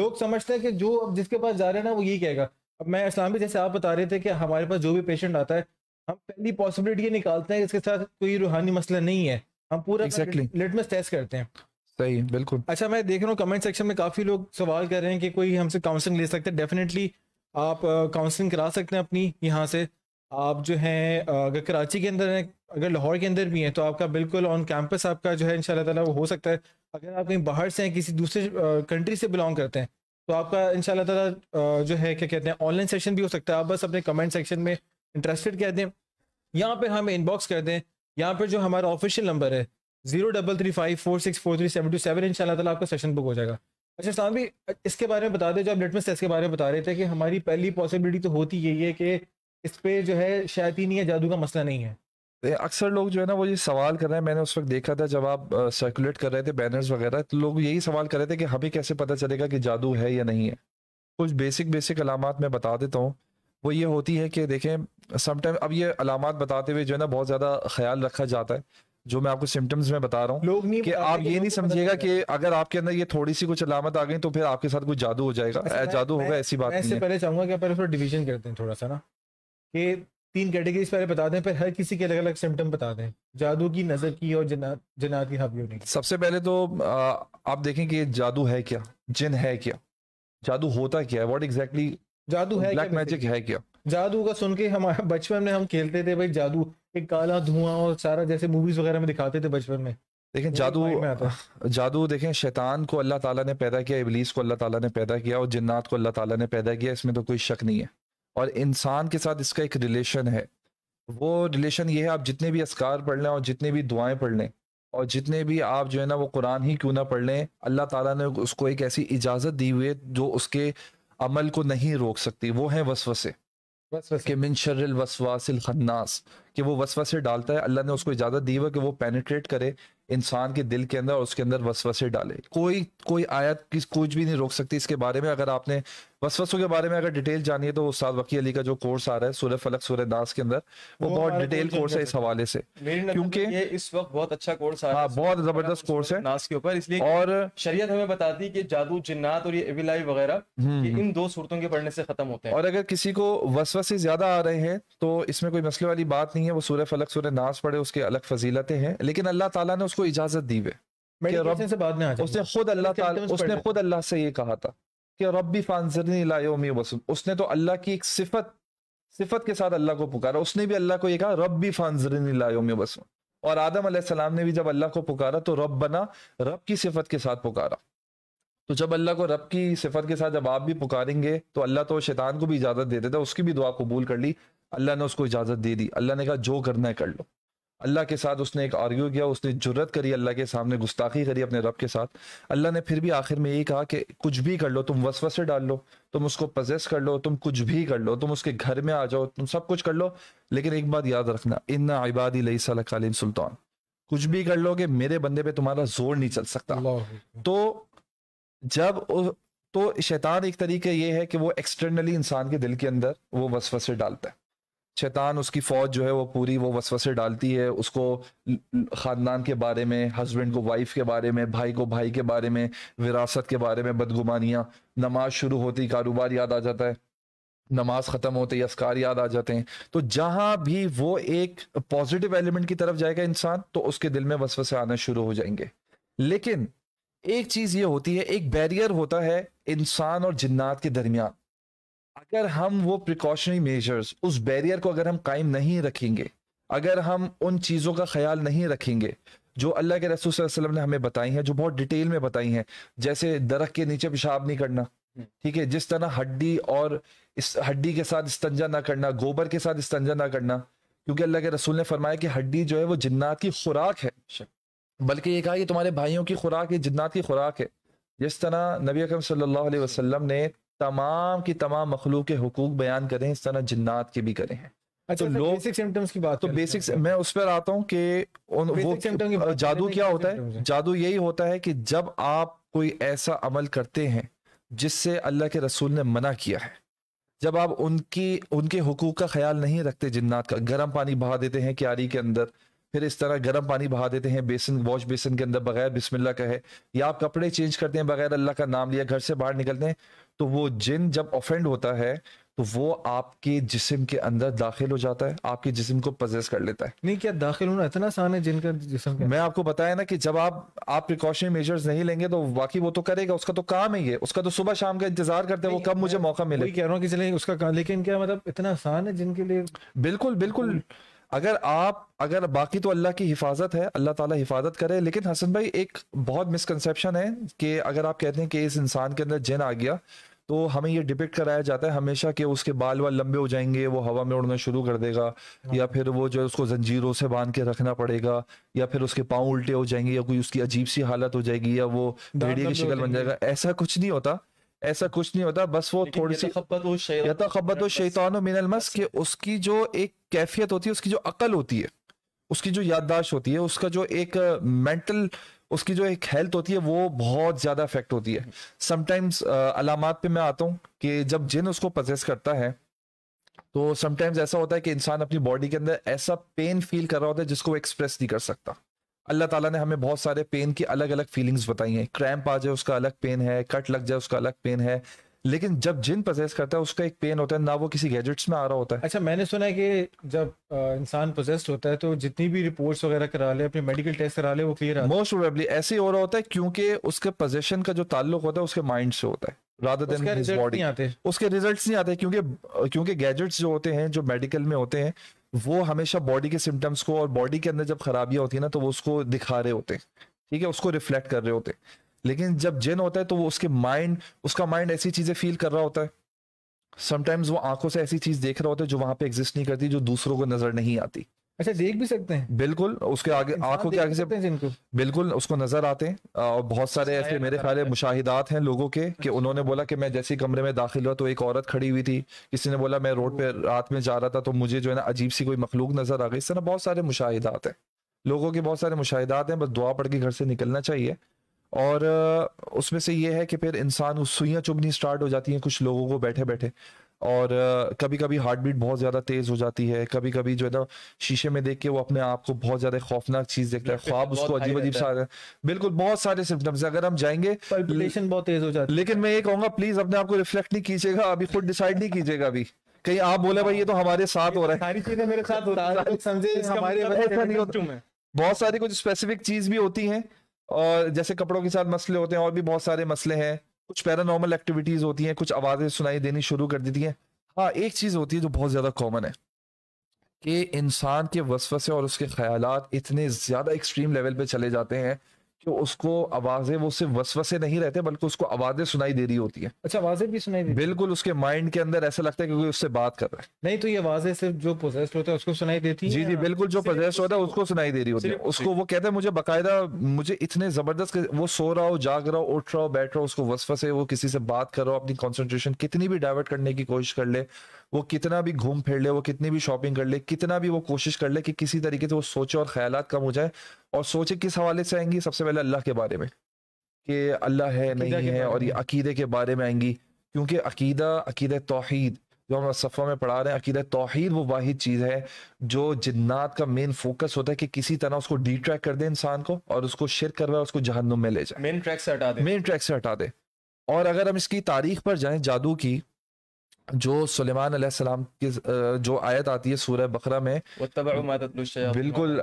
Speaker 1: लोग समझते हैं कि जो अब जिसके पास जा रहे हैं ना वो यही कहेगा अब मैं इस्लाम जैसे आप बता रहे थे कि हमारे पास जो भी पेशेंट आता है हम पहली पॉसिबिलिटी ये निकालते हैं इसके साथ कोई रूहानी मसला नहीं है हम पूरा exactly. लिटमस टेस्ट
Speaker 2: करते हैं सही बिल्कुल
Speaker 1: अच्छा मैं देख रहा हूँ कमेंट सेक्शन में काफ़ी लोग सवाल कर रहे हैं कि कोई हमसे काउंसलिंग ले सकते हैं डेफिनेटली आप काउंसलिंग करा सकते हैं अपनी यहाँ से आप जो हैं अगर कराची के अंदर हैं अगर लाहौर के अंदर भी हैं तो आपका बिल्कुल ऑन कैंपस आपका जो है इन ताला वो हो सकता है अगर आप कहीं बाहर से हैं किसी दूसरे कंट्री से बिलोंग करते हैं तो आपका इन ताला जो है क्या कहते हैं ऑनलाइन सेशन भी हो सकता है आप बस अपने कमेंट सेक्शन में इंटरेस्टेड कह दें यहाँ पर हमें इनबॉक्स कर दें यहाँ पर जो हमारा ऑफिशियल नंबर है zero double three five four six four three seven two seven इन शाला आपका सेशन बुक हो जाएगा अच्छा साहब भी इसके बारे में बता दें जो आप लिटमस टेस्ट के बारे में बता रहे थे कि हमारी पहली पॉसिबिलिटी तो होती यही है कि इस पर जो है शैतीनी या जादू का मसला नहीं है
Speaker 2: अक्सर लोग जो है ना वो ये सवाल कर रहे हैं मैंने उस वक्त देखा था जब आप सर्कुलेट कर रहे थे बैनर्स वगैरह तो लोग यही सवाल कर रहे थे कि हमें कैसे पता चलेगा कि जादू है या नहीं है कुछ बेसिक बेसिक अलामत मैं बता देता हूँ वो ये होती है कि देखें समटाइम अब ये अलामत बताते हुए जो है ना बहुत ज़्यादा ख्याल रखा जाता है जो मैं आपको सिम्टम्स में बता रहा हूँ कि आप ये नहीं समझिएगा कि अगर आपके अंदर ये थोड़ी सी कुछ अलामत आ गई तो फिर आपके साथ कुछ जादू हो जाएगा जादू होगा ऐसी बात पहले
Speaker 1: चाहूंगा कि पहले डिवीजन करते हैं थोड़ा सा ना ये तीन कैटेगरीज पहले बता दें फिर हर किसी के अलग अलग सिम्टम बता दें जादू की नजर की और जना जनात की हावियों ने
Speaker 2: सबसे पहले तो आ, आप देखें कि जादू है क्या जिन है क्या जादू होता क्या है व्हाट एग्जैक्टली जादू है ब्लैक मैजिक है क्या
Speaker 1: जादू का सुन के हमारे बचपन में हम खेलते थे भाई जादू एक काला धुआं और सारा जैसे मूवीज वगैरह में दिखाते थे बचपन में
Speaker 2: देखें जादू जादू देखें शैतान को अल्लाह ताला ने पैदा किया इबलीस को अल्लाह ताला ने पैदा किया और जिन्नात को अल्लाह ताला ने पैदा किया इसमें तो कोई शक नहीं है और इंसान के साथ इसका एक रिलेशन है वो रिलेशन ये है आप जितने भी असकार पढ़ लें और जितने भी दुआएं पढ़ लें और जितने भी आप जो है ना वो कुरान ही क्यों ना पढ़ लें अल्लाह ताला ने उसको एक ऐसी इजाज़त दी हुई है जो उसके अमल को नहीं रोक सकती वो है वसवसे कि मिन शर्रिल वसवासिल खन्नास कि वो वसवसे डालता है अल्लाह ने उसको इजाज़त दी हुई कि वो पेनिट्रेट करे इंसान के दिल के अंदर और उसके अंदर वसवसे डाले कोई कोई आयत किस कुछ भी नहीं रोक सकती इसके बारे में अगर आपने वसवसों के बारे में अगर डिटेल जानिए तो उस्ताद वकी अली का जो कोर्स आ रहा है सूर्य फलक सूर्य दास के अंदर वो, वो बहुत डिटेल कोर्स है इस हवाले से
Speaker 3: क्योंकि ये इस वक्त बहुत अच्छा कोर्स आ रहा हाँ, है
Speaker 2: बहुत जबरदस्त
Speaker 3: कोर्स है नास के ऊपर इसलिए और शरीयत हमें बताती है कि जादू जिन्नात और ये एविलाई वगैरह हम्म, हम्म। इन दो सूरतों के पढ़ने से खत्म होते हैं
Speaker 2: और अगर किसी को वसवसे ज्यादा आ रहे हैं तो इसमें कोई मसले वाली बात नहीं है वो सूर्य फलक सूर्य नास पढ़े उसके अलग फजीलतें हैं लेकिन अल्लाह ताला ने उसको इजाजत दी हुए उसने खुद अल्लाह उसने खुद अल्लाह से ये कहा था कि रब्बी फानसरनी लायोमी वसुल उसने तो अल्लाह की एक सिफत सिफत के साथ अल्लाह को पुकारा उसने भी अल्लाह को यह कहा रब्बी फानसरनी लायोमी वसुल और आदम सलाम ने भी जब अल्लाह को पुकारा तो रब बना रब की सिफत के साथ पुकारा तो जब अल्लाह को रब की सिफत के साथ जब आप भी पुकारेंगे तो अल्लाह तो शैतान को भी इजाज़त दे देता उसकी भी दुआ कबूल कर ली अल्लाह ने उसको इजाज़त दे दी अल्लाह ने कहा जो करना है कर लो अल्लाह के साथ उसने एक आर्ग्यू किया उसने जुर्रत करी अल्लाह के सामने गुस्ताखी करी अपने रब के साथ अल्लाह ने फिर भी आखिर में यही कहा कि कुछ भी कर लो तुम वसवसे डाल लो तुम उसको पजेस कर लो तुम कुछ भी कर लो तुम उसके घर में आ जाओ तुम सब कुछ कर लो लेकिन एक बात याद रखना इन्ना इबादी लई सलीम सुल्तान कुछ भी कर लोगे मेरे बंदे पे तुम्हारा जोर नहीं चल सकता तो जब तो शैतान एक तरीके ये है कि वो एक्सटर्नली इंसान के दिल के अंदर वो वसवसे डालता है शैतान उसकी फौज जो है वो पूरी वो वसवसे डालती है उसको ख़ानदान के बारे में हस्बैंड को वाइफ के बारे में भाई को भाई के बारे में विरासत के बारे में बदगुमानियाँ नमाज शुरू होती कारोबार याद आ जाता है नमाज ख़त्म होते ही असकार याद आ जाते हैं तो जहाँ भी वो एक पॉजिटिव एलिमेंट की तरफ जाएगा इंसान तो उसके दिल में वसवसे आना शुरू हो जाएंगे लेकिन एक चीज़ ये होती है एक बैरियर होता है इंसान और जिन्नात के दरमियान अगर हम वो प्रिकॉशनरी मेजर्स उस बैरियर को अगर हम कायम नहीं रखेंगे अगर हम उन चीज़ों का ख्याल नहीं रखेंगे जो अल्लाह के रसूल वसल्लम ने हमें बताई हैं जो बहुत डिटेल में बताई हैं जैसे दरख के नीचे पेशाब नहीं करना हम्म। ठीक है जिस तरह हड्डी और इस हड्डी के साथ इस्तंजा ना करना गोबर के साथ इस्तंजा ना करना क्योंकि अल्लाह के रसूल ने फरमाया कि हड्डी जो है वो जन्नात की खुराक है बल्कि ये कहा कि तुम्हारे भाइयों की खुराक है जन्नात की खुराक है जिस तरह नबी अकरम सल्लल्लाहु अलैहि वसल्लम ने तमाम की तमाम मखलूक के हकूक बयान करें इस तरह जन्नात के भी करें अच्छा तो लोग बेसिक सिम्टम्स की बात तो बेसिक मैं उस पर आता हूँ कि वो जादू क्या होता है जादू यही होता है कि जब आप कोई ऐसा अमल करते हैं जिससे अल्लाह के रसूल ने मना किया है जब आप उनकी उनके हकूक का ख्याल नहीं रखते जिन्नात का गर्म पानी बहा देते हैं क्यारी के अंदर फिर इस तरह गर्म पानी बहा देते हैं बेसन वॉश बेसन के अंदर बगैर बिस्मिल्लाह कहे या आप कपड़े चेंज करते हैं बगैर अल्लाह का नाम लिया घर से बाहर निकलते हैं तो वो जिन जब ऑफेंड होता है तो वो आपके जिस्म के अंदर दाखिल हो जाता है आपके जिस्म को पजेस कर लेता है नहीं क्या दाखिल होना इतना आसान है जिनका जिसम मैं आपको बताया ना कि जब आप आप प्रिकॉशन मेजर्स नहीं लेंगे तो बाकी वो तो करेगा उसका तो काम ही है उसका तो सुबह शाम का इंतजार करते हैं वो कब मुझे मौका मिले कह रहा हूँ कि चले उसका काम लेकिन क्या मतलब इतना आसान है जिनके लिए बिल्कुल बिल्कुल अगर आप अगर बाकी तो अल्लाह की हिफाजत है अल्लाह ताला हिफाजत करे लेकिन हसन भाई एक बहुत मिसकनसेप्शन है कि अगर आप कहते हैं कि इस इंसान के अंदर जिन आ गया तो हमें ये डिपेक्ट कराया जाता है हमेशा कि उसके बाल वाल लंबे हो जाएंगे वो हवा में उड़ना शुरू कर देगा हाँ। या फिर वो जो है उसको जंजीरों से बांध के रखना पड़ेगा या फिर उसके पाँव उल्टे हो जाएंगे या कोई उसकी अजीब सी हालत हो जाएगी या वो भेड़िए की शक्ल बन जाएगा ऐसा कुछ नहीं होता ऐसा कुछ नहीं होता बस वो थोड़ी सी यथाखबत शैतान मिनल मस के उसकी जो एक कैफियत होती है उसकी जो अकल होती है उसकी जो याददाश्त होती है उसका जो एक मेंटल उसकी जो एक हेल्थ होती है वो बहुत ज़्यादा अफेक्ट होती है समटाइम्स अलामत पे मैं आता हूँ कि जब जिन उसको पजेस करता है तो समटाइम्स ऐसा होता है कि इंसान अपनी बॉडी के अंदर ऐसा पेन फील कर रहा होता है जिसको एक्सप्रेस नहीं कर सकता अल्लाह ताला ने हमें बहुत सारे पेन की अलग अलग फीलिंग्स बताई हैं क्रैम्प आ जाए उसका अलग पेन है कट लग जाए उसका अलग पेन है लेकिन जब जिन पोजेस करता है उसका एक पेन होता है ना वो किसी गैजेट्स में आ रहा होता है
Speaker 1: अच्छा मैंने सुना है कि जब इंसान पोजेस्ड होता है तो जितनी भी रिपोर्ट्स वगैरह करा ले अपने मेडिकल टेस्ट करा ले वो क्लियर
Speaker 2: मोस्ट प्रोबेबली ऐसे हो रहा होता है क्योंकि उसके पोजेशन का जो ताल्लुक होता है उसके माइंड से होता है रादर देन बॉडी उसके रिजल्ट नहीं आते क्योंकि क्योंकि गैजेट्स जो होते हैं जो मेडिकल में होते हैं वो हमेशा बॉडी के सिम्टम्स को और बॉडी के अंदर जब खराबियां होती है ना तो वो उसको दिखा रहे होते हैं ठीक है उसको रिफ्लेक्ट कर रहे होते हैं लेकिन जब जिन होता है तो वो उसके माइंड उसका माइंड ऐसी चीजें फील कर रहा होता है समटाइम्स वो आंखों से ऐसी चीज देख रहा होता है जो वहां पे एग्जिस्ट नहीं करती जो दूसरों को नजर नहीं आती अच्छा देख भी सकते हैं बिल्कुल उसके आगे आंखों के आगे से बिल्कुल उसको नजर आते हैं और बहुत सारे ऐसे मेरे मतलब ख्याल मुशाहिदात हैं लोगों के कि अच्छा। उन्होंने बोला कि मैं जैसे कमरे में दाखिल हुआ तो एक औरत खड़ी हुई थी किसी ने बोला मैं रोड पे रात में जा रहा था तो मुझे जो है ना अजीब सी कोई मखलूक नजर आ गई इस तरह बहुत सारे मुशाहिदात हैं लोगों के बहुत सारे मुशाहिदात हैं बस दुआ पढ़ के घर से निकलना चाहिए और उसमें से ये है कि फिर इंसान सुइयाँ चुभनी स्टार्ट हो जाती हैं कुछ लोगों को बैठे बैठे और कभी कभी हार्ट बीट बहुत ज़्यादा तेज़ हो जाती है कभी कभी जो है ना शीशे में देख के वो अपने आप को बहुत ज़्यादा खौफनाक चीज़ देखता है ख्वाब उसको अजीब अजीब सा बिल्कुल बहुत सारे सिम्टम्स अगर हम जाएंगे बहुत तेज़ हो जाती है लेकिन मैं ये कहूंगा प्लीज़ अपने आप को रिफ्लेक्ट नहीं कीजिएगा अभी खुद डिसाइड नहीं कीजिएगा अभी कहीं आप बोले भाई ये तो हमारे साथ हो रहा है सारी चीजें मेरे साथ हो रहा है समझे हमारे मतलब बहुत सारी कुछ स्पेसिफिक चीज भी होती है और जैसे कपड़ों के साथ मसले होते हैं और भी बहुत सारे मसले हैं कुछ पैरानॉर्मल एक्टिविटीज होती हैं कुछ आवाजें सुनाई देनी शुरू कर देती हैं हाँ एक चीज होती है जो बहुत ज्यादा कॉमन है कि इंसान के वसवसे और उसके ख्याल इतने ज्यादा एक्सट्रीम लेवल पे चले जाते हैं कि उसको आवाजें वो सिर्फ वसवसे नहीं रहते बल्कि उसको आवाजें सुनाई दे रही होती है अच्छा आवाजें भी सुनाई दे बिल्कुल उसके माइंड के अंदर ऐसा लगता है क्योंकि उससे बात कर रहा है नहीं तो ये आवाजें सिर्फ जो पोजेस्ट होता है उसको सुनाई देती है जी जी बिल्कुल जो प्रोजेस्ट होता है उसको सुनाई दे रही होती है उसको वो कहते हैं मुझे बाकायदा मुझे इतने जबरदस्त वो सो रहा हो जाग रहा हो उठ रहा हो बैठ रहा हो उसको वसफसे वो किसी से बात कर रहा हो अपनी कॉन्सेंट्रेशन कितनी भी डाइवर्ट करने की कोशिश कर ले वो कितना भी घूम फिर ले वो कितनी भी शॉपिंग कर ले कितना भी वो कोशिश कर ले कि किसी तरीके से वो सोचे और ख्याल कम हो जाए और सोचे किस हवाले से आएंगी सबसे पहले अल्लाह के बारे में कि अल्लाह है नहीं है और ये अकीदे के बारे में आएंगी क्योंकि अकीदा अकीद तोहद जो हम सफ़ा में पढ़ा रहे हैं अकीद तोहद वो वाद चीज़ है जो जन्नात का मेन फोकस होता है कि किसी तरह उसको डी ट्रैक कर दे इंसान को और उसको शिर करवाए उसको जहनुम में ले जाए मेन ट्रैक से हटा दे मेन ट्रैक से हटा दे और अगर हम इसकी तारीख पर जाएं जादू की जो सुलेमान सलेमान की जो आयत आती है सूरह बकरा में
Speaker 3: बिल्कुल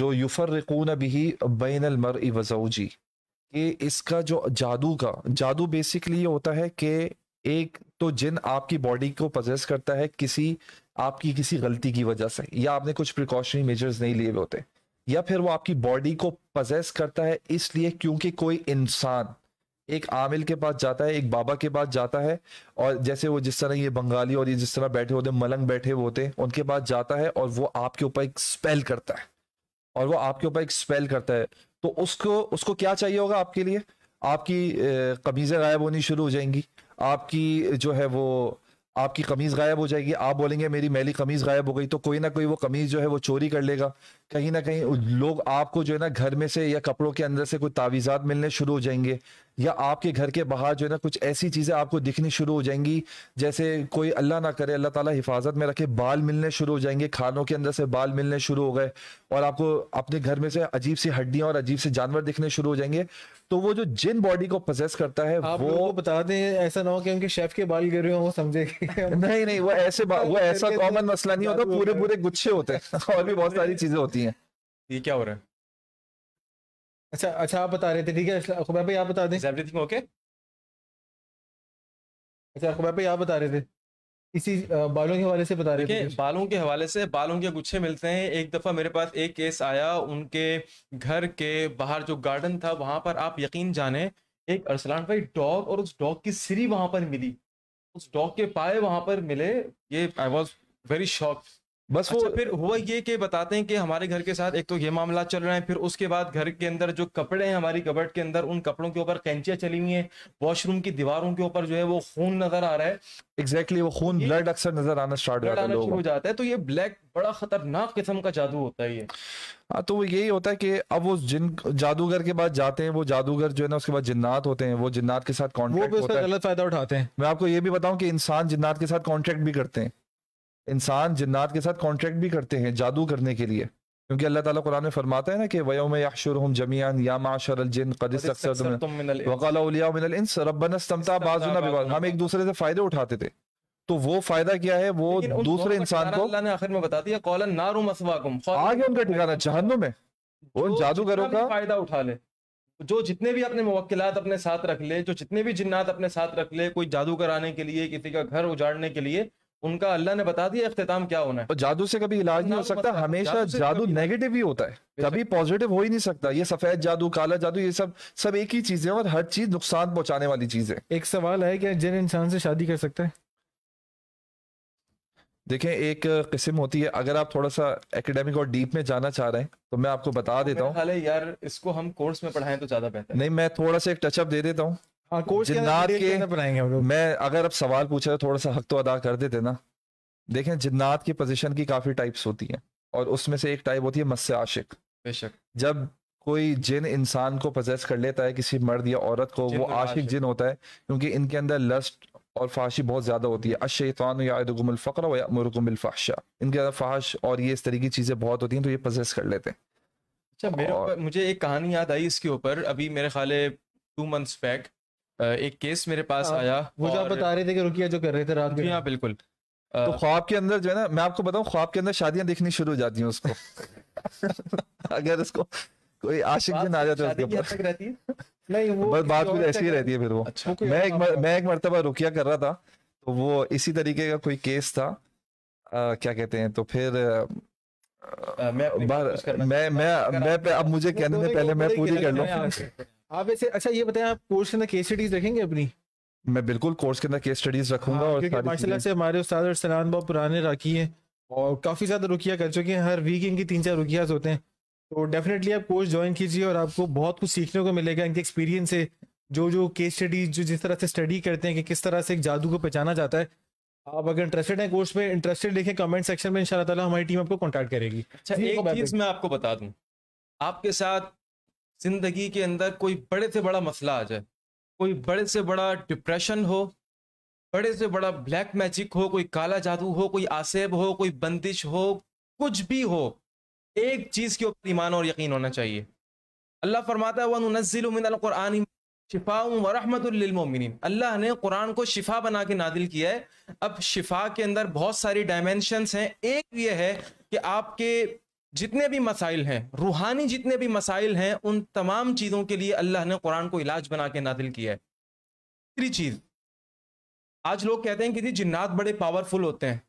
Speaker 2: जो युफरकून भी बैन अलमर वजौजी कि इसका जो जादू का जादू बेसिकली ये होता है कि एक तो जिन आपकी बॉडी को पजेस करता है किसी आपकी किसी गलती की वजह से या आपने कुछ प्रिकॉशनरी मेजर्स नहीं लिए हुए होते या फिर वो आपकी बॉडी को पजेस करता है इसलिए क्योंकि कोई इंसान एक आमिल के पास जाता है एक बाबा के पास जाता है और जैसे वो जिस तरह ये बंगाली और ये जिस तरह बैठे होते मलंग बैठे होते उनके पास जाता है और वो आपके ऊपर एक स्पेल करता है और वो आपके ऊपर एक स्पेल करता है तो उसको उसको क्या चाहिए होगा आपके लिए आपकी कमीज़ें गायब होनी शुरू हो जाएंगी आपकी जो है वो आपकी कमीज़ गायब हो जाएगी आप बोलेंगे मेरी मैली कमीज़ गायब हो गई तो कोई ना कोई वो कमीज़ जो है वो चोरी कर लेगा कहीं ना कहीं लोग आपको जो है ना घर में से या कपड़ों के अंदर से कोई तावीज़ात मिलने शुरू हो जाएंगे या आपके घर के बाहर जो है ना कुछ ऐसी चीज़ें आपको दिखनी शुरू हो जाएंगी जैसे कोई अल्लाह ना करे अल्लाह ताला हिफाजत में रखे बाल मिलने शुरू हो जाएंगे खानों के अंदर से बाल मिलने शुरू हो गए और आपको अपने घर में से अजीब सी हड्डियां और अजीब से जानवर दिखने शुरू हो जाएंगे तो वो जो जिन बॉडी को प्रोसेस करता है आप वो
Speaker 1: बता दें ऐसा ना हो कि उनके शेफ के बाल गिर रहे हो समझे नहीं नहीं वो ऐसे वो ऐसा कॉमन मसला नहीं होता पूरे
Speaker 2: पूरे गुच्छे होते
Speaker 3: हैं और भी बहुत सारी चीज़ें होती हैं ये क्या हो रहा है
Speaker 1: अच्छा अच्छा आप बता रहे थे ठीक है भाई आप बता दें एवरीथिंग ओके अच्छा भाई आप बता रहे थे इसी बालों के हवाले से बता रहे थे
Speaker 3: बालों के हवाले से बालों के गुच्छे मिलते हैं एक दफ़ा मेरे पास एक केस आया उनके घर के बाहर जो गार्डन था वहां पर आप यकीन जाने एक अरसलान भाई डॉग और उस डॉग की सिरी वहां पर मिली उस डॉग के पाए वहां पर मिले ये आई वॉज वेरी शॉक बस अच्छा, वो फिर हुआ ये कि बताते हैं कि हमारे घर के साथ एक तो ये मामला चल रहा है फिर उसके बाद घर के अंदर जो कपड़े हैं हमारी कबर्ड के अंदर उन कपड़ों के ऊपर कैंचियां चली हुई हैं वॉशरूम की दीवारों के ऊपर जो है वो खून नजर आ
Speaker 2: रहा है एग्जैक्टली exactly, वो खून ब्लड अक्सर नजर आना स्टार्ट आना शुरू हो जाता है तो ये ब्लैक बड़ा खतरनाक किस्म का जादू होता है ये हाँ तो वो यही होता है कि अब वो जिन जादूगर के पास जाते हैं वो जादूगर जो है ना उसके बाद जिन्नात होते हैं वो जिन्नात के साथ कॉन्ट्रैक्ट वो है उसका गलत
Speaker 1: फायदा उठाते हैं
Speaker 2: मैं आपको ये भी बताऊं कि इंसान जिन्नात के साथ कॉन्ट्रैक्ट भी करते हैं इंसान जन्नात के साथ कॉन्ट्रैक्ट भी करते हैं जादू करने के लिए क्योंकि अल्लाह ताला कुरान में फरमाता है ना कि वयोम यशुरहम जमीअन या माशर अलजिन कदिस अक्सर वकाल औलिया मिनल इंस रब्बना इस्तमता बाजुना बिबाज हम एक दूसरे से फायदे उठाते थे
Speaker 3: तो वो फायदा क्या है वो दूसरे इंसान को अल्लाह ने आखिर में बता दिया कौलन नारू मसवाकुम आगे उनका ठिकाना जहन्नुम में उन जादूगरों का फायदा उठा ले जो जितने भी अपने मुवक्किलात अपने साथ रख ले जो जितने भी जिन्नात अपने साथ रख ले कोई जादू कराने के लिए किसी का घर उजाड़ने के लिए उनका अल्लाह ने बता दिया अख्ताम क्या होना है और जादू से कभी इलाज नहीं हो
Speaker 2: सकता हमेशा जादू नेगेटिव ही होता है कभी पॉजिटिव हो ही नहीं सकता ये सफेद जादू काला जादू ये सब सब एक ही चीज है और हर चीज नुकसान पहुंचाने वाली चीज है
Speaker 1: एक सवाल है कि जिन इंसान से शादी कर सकता है
Speaker 2: देखें एक किस्म होती है अगर आप थोड़ा सा एकेडमिक और डीप में जाना चाह रहे हैं तो मैं आपको बता देता हूँ यार इसको हम कोर्स में पढ़ाएं तो ज्यादा बेहतर नहीं मैं थोड़ा सा एक टचअप दे देता हूँ हाँ, जिन्नात के मैं अगर अब सवाल पूछा तो थोड़ा सा हक तो अदा कर देते ना देखें जिन्नात की पोजीशन की काफी टाइप्स होती हैं और उसमें से एक टाइप होती है मत्स्य आशिक बेशक जब कोई जिन इंसान को पोजेस कर लेता है किसी मर्द या औरत को वो आशिक जिन होता है क्योंकि इनके अंदर लस्ट और फाशी बहुत ज़्यादा होती है अशैतान यादुमफ़र वमरकमफ़ाशा इनके अंदर फाश और ये इस तरह की चीज़ें बहुत होती हैं तो ये पोजेस कर लेते हैं अच्छा मेरे और...
Speaker 3: मुझे एक कहानी याद आई इसके ऊपर अभी मेरे ख्याल टू मंथ्स बैक एक केस मेरे पास आ, हाँ, आया वो जो आप बता
Speaker 2: रहे थे कि रुकिया जो कर रहे थे रात में हाँ बिल्कुल तो ख्वाब के अंदर जो है ना मैं आपको बताऊं ख्वाब के अंदर शादियां देखनी शुरू हो जाती हैं उसको अगर उसको कोई आशिक जिन आ जाता तो है उसके ऊपर नहीं वो बस बात कुछ ऐसी ही रहती है फिर वो अच्छा, मैं एक मैं एक मरतबा रुकिया कर रहा था तो वो इसी तरीके का कोई केस था आ, क्या कहते हैं तो फिर आ, मैं मैं मैं मैं अब मुझे कहने दे पहले मैं पूरी कर लूँ
Speaker 1: आप ऐसे अच्छा ये बताएं आप कोर्स के अंदर केस स्टडीज रखेंगे अपनी मैं बिल्कुल कोर्स के अंदर केस स्टडीज रखूंगा हाँ, और माशाल्लाह से हमारे उस्ताद और सलान बहुत पुराने राखी हैं और काफ़ी ज़्यादा रुकिया कर चुके हैं हर वीक इनकी तीन चार रुकियाज होते हैं तो डेफिनेटली आप कोर्स ज्वाइन कीजिए और आपको बहुत कुछ सीखने को मिलेगा इनके एक्सपीरियंस से जो जो केस स्टडीज जो जिस तरह से स्टडी करते हैं कि किस तरह से एक जादू को पहचाना जाता है आप अगर इंटरेस्टेड हैं कोर्स में इंटरेस्टेड देखें कमेंट सेक्शन में इंशाल्लाह ताला हमारी टीम आपको कांटेक्ट करेगी अच्छा एक चीज़
Speaker 3: मैं आपको बता दूं आपके साथ जिंदगी के अंदर कोई बड़े से बड़ा मसला आ जाए कोई बड़े से बड़ा डिप्रेशन हो बड़े से बड़ा ब्लैक मैजिक हो कोई काला जादू हो कोई आसेब हो कोई बंदिश हो कुछ भी हो एक चीज़ के ऊपर ईमान और यकीन होना चाहिए अल्लाह फरमाता हुआ नज़िलमिनकुरान शिफा वरहमतमिन अल्लाह ने कुरान को शिफा बना के नादिल किया है अब शिफा के अंदर बहुत सारी डायमेंशनस हैं एक ये है कि आपके जितने भी मसाइल हैं रूहानी जितने भी मसाइल हैं उन तमाम चीज़ों के लिए अल्लाह ने कुरान को इलाज बना के नादिल किया है तीसरी चीज़ आज लोग कहते हैं कि जी जिन्नात बड़े पावरफुल होते हैं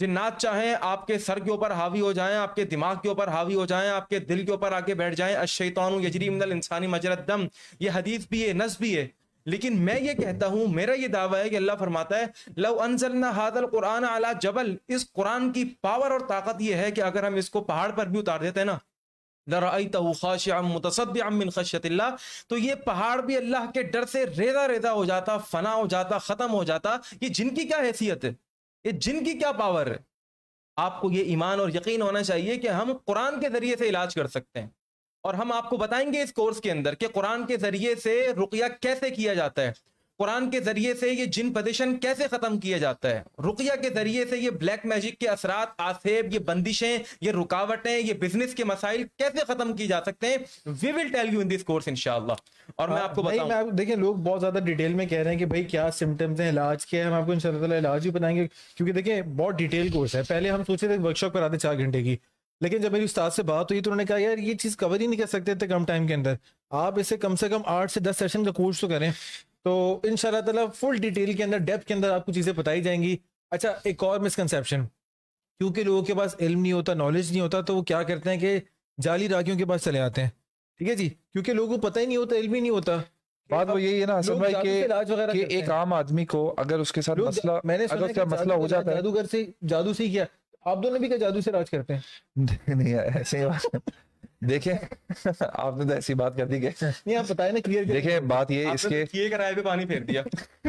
Speaker 3: जिन्नात चाहें आपके सर के ऊपर हावी हो जाएं आपके दिमाग के ऊपर हावी हो जाएं आपके दिल के ऊपर आके बैठ जाएं अशैतान यजरीमल इंसानी मजरत दम ये हदीस भी है नस भी है लेकिन मैं ये कहता हूं मेरा ये दावा है कि अल्लाह फरमाता है लव अनजलना हादल कुरान आला जबल इस कुरान की पावर और ताकत यह है कि अगर हम इसको पहाड़ पर भी उतार देते हैं ना तो ये पहाड़ भी अल्लाह के डर से रेदा रेदा हो जाता फना हो जाता खत्म हो जाता ये जिनकी क्या हैसियत है ये जिनकी क्या पावर है आपको ये ईमान और यकीन होना चाहिए कि हम कुरान के जरिए से इलाज कर सकते हैं और हम आपको बताएंगे इस कोर्स के अंदर कि कुरान के जरिए से रुकिया कैसे किया जाता है कुरान के जरिए से ये जिन पोजिशन कैसे खत्म किया जाता है रुकिया के जरिए से ये ब्लैक मैजिक के असरात आसेब ये बंदिशें ये रुकावटें ये बिजनेस के मसाइल कैसे खत्म किए जा सकते हैं we will tell you in this course इनशाला
Speaker 1: और मैं हाँ, आपको बताऊं मैं देखिए लोग बहुत ज्यादा डिटेल में कह रहे हैं कि भाई क्या सिम्टम्स हैं इलाज क्या है हम आपको इंशाल्लाह इलाज भी बताएंगे क्योंकि देखिए बहुत डिटेल कोर्स है पहले हम सोचे थे वर्कशॉप कराते चार घंटे की लेकिन जब मेरी उस्ताद से बात हुई तो उन्होंने कहा यार ये चीज़ कवर ही नहीं कर सकते इतने कम टाइम के अंदर आप इसे कम से कम आठ से दस सेशन का कोर्स तो करें तो इन ताला फुल डिटेल के अंदर डेप्थ के अंदर आपको चीज़ें बताई जाएंगी अच्छा एक और मिसकनसेप्शन क्योंकि लोगों के पास इल्म नहीं होता नॉलेज नहीं होता तो वो क्या करते हैं कि जाली रागियों के पास चले आते हैं ठीक है जी क्योंकि लोगों को पता ही नहीं होता इल्म ही नहीं होता बात वो यही है ना हसन भाई के, के एक
Speaker 2: आम आदमी को अगर उसके साथ मसला मैंने अगर मसला हो जाता है जादूगर
Speaker 1: से जादू से ही किया आप दोनों भी क्या जादू से राज करते
Speaker 2: हैं नहीं ऐसे ही बात देखे आपने तो ऐसी बात कर दी कि नहीं आप बताए ना क्लियर देखे बात ये तो इसके किए कराए पे पानी फेर दिया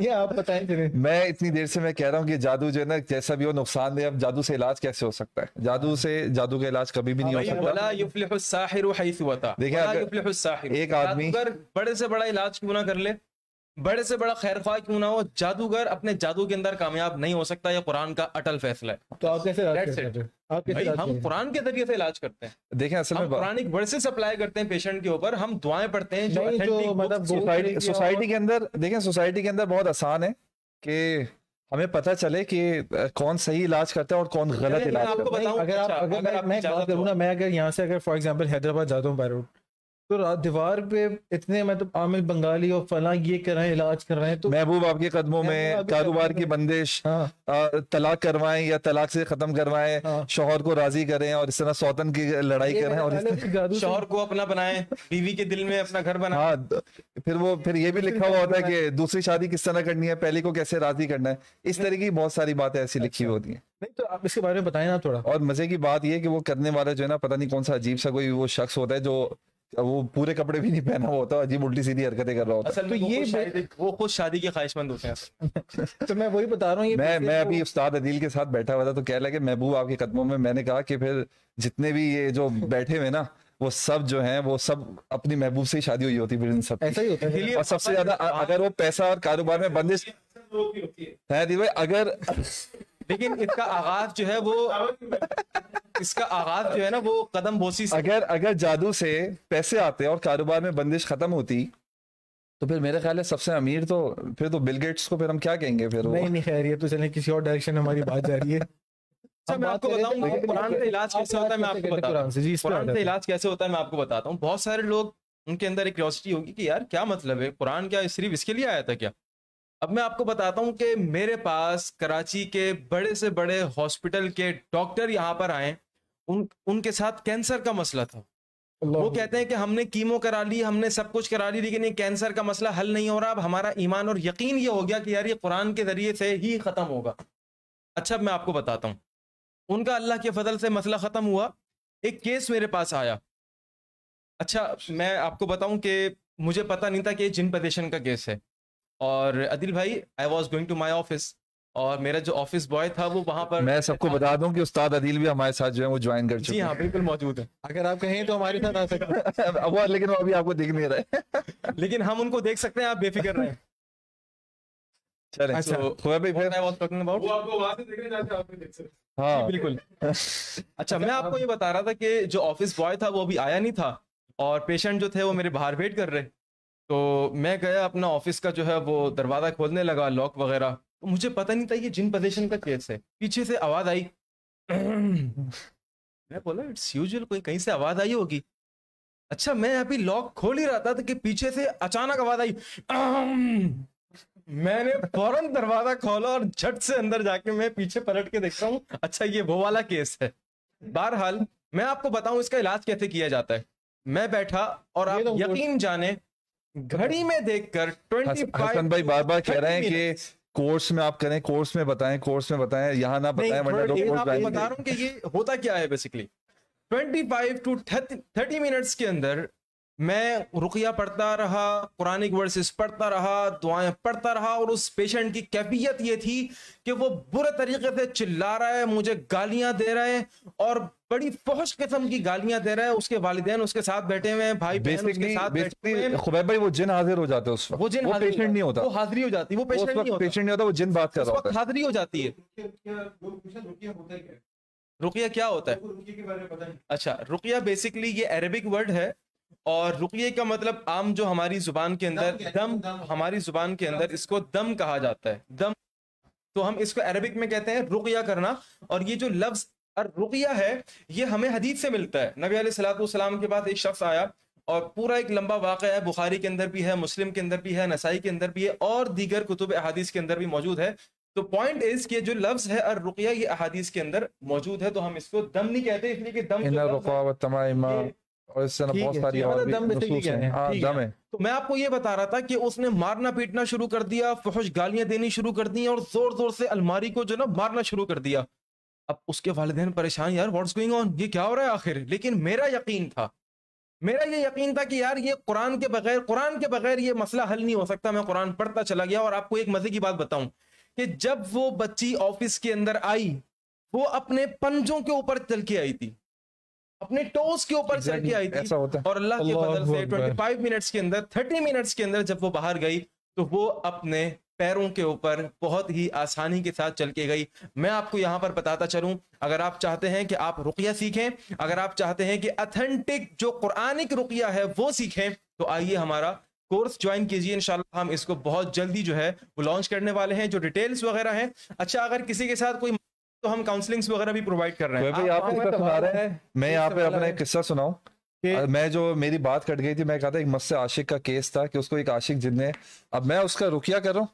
Speaker 2: ये आप बताएं फिर मैं इतनी देर से मैं कह रहा हूँ कि जादू जो है ना जैसा भी हो नुकसान दे अब जादू से इलाज कैसे हो सकता है जादू से जादू का इलाज कभी भी नहीं
Speaker 3: हो सकता देखिए एक आदमी बड़े से बड़ा इलाज क्यों ना कर ले बड़े से बड़ा खैर ख्वाह क्यों ना हो जादूगर अपने जादू के अंदर कामयाब नहीं हो सकता यह कुरान का अटल फैसला है
Speaker 1: तो
Speaker 2: आप कैसे आप कैसे भाई हम
Speaker 3: कुरान के जरिए से इलाज करते हैं देखें असल में कुरान एक वर्सेस अप्लाई करते हैं पेशेंट के ऊपर हम दुआएं पढ़ते हैं जो, जो मतलब सोसाइटी
Speaker 2: के अंदर देखें सोसाइटी के अंदर बहुत आसान है कि हमें पता चले कि कौन सही इलाज करता है और कौन गलत इलाज करता है अगर आप अच्छा, अगर
Speaker 1: मैं मैं अगर यहाँ से अगर फॉर एग्जाम्पल हैदराबाद जाता हूँ बायरोड तो दीवार पे इतने मतलब आमिर बंगाली और फला ये कर रहे हैं इलाज कर रहे
Speaker 2: हैं तो महबूब आपके कदमों में कारोबार की बंदिश हाँ। तलाक करवाएं या तलाक से खत्म करवाएं हाँ। शोहर को राजी करें और इस तरह सौतन की लड़ाई करें और शोहर को अपना बनाएं बीवी के दिल में अपना घर बनाए हाँ फिर वो फिर ये भी लिखा हुआ होता है कि दूसरी शादी किस तरह करनी है पहले को कैसे राजी करना है इस तरह की बहुत सारी बातें ऐसी लिखी हुई अच्छा। होती है नहीं तो आप इसके बारे में बताएं ना थोड़ा और मजे की बात यह कि वो करने वाला जो है ना पता नहीं कौन सा अजीब सा कोई वो शख्स होता है जो वो पूरे कपड़े भी नहीं पहना हुआ होता अजीब उल्टी सीधी हरकतें कर रहा होता असल अच्छा, तो ये वो खुद शादी
Speaker 3: के ख्वाहिशमंद होते हैं
Speaker 2: तो मैं वही बता रहा हूँ मैं मैं तो- अभी उस्ताद अदील के साथ बैठा हुआ था तो कह लगा कि महबूब आपके कदमों में मैंने कहा कि फिर जितने भी ये जो बैठे हुए ना वो सब जो हैं वो सब अपनी महबूब से ही शादी हुई होती है सब ऐसा ही होता है और सबसे ज्यादा अगर वो पैसा और कारोबार में बंदिश है दी भाई अगर लेकिन इसका आगाज जो है वो इसका आगाज जो है ना वो कदम बोसी से अगर अगर जादू से पैसे आते और कारोबार में बंदिश खत्म होती तो फिर मेरे ख्याल है सबसे अमीर तो फिर तो बिल गेट्स को फिर हम क्या कहेंगे फिर नहीं
Speaker 1: नहीं खैर ये तो चले किसी और डायरेक्शन हमारी बात जा रही है अच्छा, तो
Speaker 3: होता है तो बहुत सारे लोग उनके अंदर एक होगी कि यार क्या मतलब है कुरान क्या सिर्फ इसके लिए आया था क्या अब मैं आपको बताता हूँ कि मेरे पास कराची के बड़े से बड़े हॉस्पिटल के डॉक्टर यहाँ पर आए उन उनके साथ कैंसर का मसला था वो कहते हैं कि हमने कीमो करा ली हमने सब कुछ करा ली लेकिन ये कैंसर का मसला हल नहीं हो रहा अब हमारा ईमान और यकीन ये हो गया कि यार ये कुरान के जरिए से ही खत्म होगा अच्छा मैं आपको बताता हूँ उनका अल्लाह के फजल से मसला ख़त्म हुआ एक केस मेरे पास आया अच्छा मैं आपको बताऊं कि मुझे पता नहीं था कि ये जिन पदेशन का केस है और अदिल भाई I was going to my office और मेरा जो ऑफिस बॉय था वो वहां पर मैं सबको बता
Speaker 2: दूं कि उस्ताद अदील भी हमारे साथ जो है वो ज्वाइन कर चुके हाँ, हैं हाँ बिल्कुल मौजूद है
Speaker 1: अगर आप कहें तो हमारे साथ आ सकते हैं वो लेकिन वो अभी आपको दिख नहीं रहे लेकिन हम उनको देख सकते हैं आप बेफिक्र रहे
Speaker 3: अच्छा। तो हाँ। बिल्कुल अच्छा मैं आपको ये बता रहा था कि जो ऑफिस बॉय था वो अभी आया नहीं था और पेशेंट जो थे वो मेरे बाहर वेट कर रहे तो मैं गया अपना ऑफिस का जो है वो दरवाज़ा खोलने लगा लॉक वगैरह मुझे पता नहीं था ये जिन पोजिशन का केस है पीछे से आवाज आई
Speaker 2: मैं
Speaker 3: बोला इट्स यूजुअल कोई कहीं से आवाज आई होगी अच्छा मैं अभी लॉक खोल ही रहा था तो कि पीछे से अचानक आवाज आई मैंने फौरन दरवाजा खोला और झट से अंदर जाके मैं पीछे पलट के देखता हूँ अच्छा ये वो वाला केस है बहरहाल मैं आपको बताऊं इसका इलाज कैसे किया जाता है मैं बैठा और आप तो यकीन जाने घड़ी में देखकर ट्वेंटी भाई बार बार कह रहे हैं कि
Speaker 2: कोर्स में आप करें कोर्स में बताएं कोर्स में बताएं यहाँ ना बताएं वरना दो कोर्स बता रहा हूँ
Speaker 3: कि ये होता क्या है बेसिकली 25 टू 30 मिनट्स के अंदर मैं रुकिया पढ़ता रहा कुरानिक वर्सेस पढ़ता रहा दुआएं पढ़ता रहा और उस पेशेंट की कैफियत ये थी कि वो बुरे तरीके से चिल्ला रहा है मुझे गालियां दे रहा है और बड़ी फहश किस्म की गालियां दे रहा है उसके वालिदैन उसके साथ बैठे
Speaker 2: हुए हैं भाई बहन भाई वो जिन हाजिर हो जाते हैं उस वक्त वो जिन वो पेशेंट नहीं होता वो हाजिरी हो जाती है वो पेशेंट नहीं होता पेशेंट नहीं होता वो जिन बात कर रहा है हाजिरी हो जाती है
Speaker 3: रुकिया क्या होता
Speaker 1: है
Speaker 3: अच्छा रुकिया बेसिकली ये अरेबिक वर्ड है और रुकिए का मतलब आम जो हमारी जुबान के अंदर दम, दम हमारी जुबान के अंदर इसको दम कहा जाता है दम तो हम इसको अरबिक में कहते हैं रुकिया करना और ये जो लफ्ज रुकिया है ये हमें हदीत से मिलता है नबी सलाम के बाद एक शख्स आया और पूरा एक लंबा वाक़ है बुखारी के अंदर भी है मुस्लिम के अंदर भी है नसाई के अंदर भी है और दीगर कुतुब अहादीस के अंदर भी मौजूद है तो पॉइंट इज कि जो लफ्ज है अर रुकिया ये अहादीस के अंदर मौजूद है तो हम इसको दम नहीं कहते इसलिए कि
Speaker 2: दम और इससे ना बहुत सारी और मतलब हाँ, दम है, आ, दम है
Speaker 3: तो मैं आपको ये बता रहा था कि उसने मारना पीटना शुरू कर दिया फहश गालियां देनी शुरू कर दी और जोर जोर से अलमारी को जो ना मारना शुरू कर दिया अब उसके वाले परेशान यार व्हाट्स गोइंग ऑन ये क्या हो रहा है आखिर लेकिन मेरा यकीन था मेरा ये यकीन था कि यार ये कुरान के बगैर कुरान के बगैर ये मसला हल नहीं हो सकता मैं कुरान पढ़ता चला गया और आपको एक मजे की बात बताऊं कि जब वो बच्ची ऑफिस के अंदर आई वो अपने पंजों के ऊपर चल के आई थी अपने टोस के ऊपर exactly. चढ़ के आई थी और अल्लाह के फजल से 25 मिनट्स के अंदर 30 मिनट्स के अंदर जब वो बाहर गई तो वो अपने पैरों के ऊपर बहुत ही आसानी के साथ चल के गई मैं आपको यहाँ पर बताता चलूँ अगर आप चाहते हैं कि आप रुकिया सीखें अगर आप चाहते हैं कि अथेंटिक जो कुरानिक रुकिया है वो सीखें तो आइए हमारा कोर्स ज्वाइन कीजिए इंशाल्लाह हम इसको बहुत जल्दी जो है वो लॉन्च करने वाले हैं जो डिटेल्स वगैरह हैं अच्छा अगर किसी के साथ कोई तो हम काउंसलिंग्स वगैरह
Speaker 2: भी प्रोवाइड कर रहे हैं तो आप पे तो है मैं यहाँ पे अपना एक किस्सा सुनाऊं मैं जो मेरी बात कट गई थी मैं कहा था एक मस्त आशिक का केस था कि उसको एक आशिक जिनने अब मैं उसका रुकिया करूँ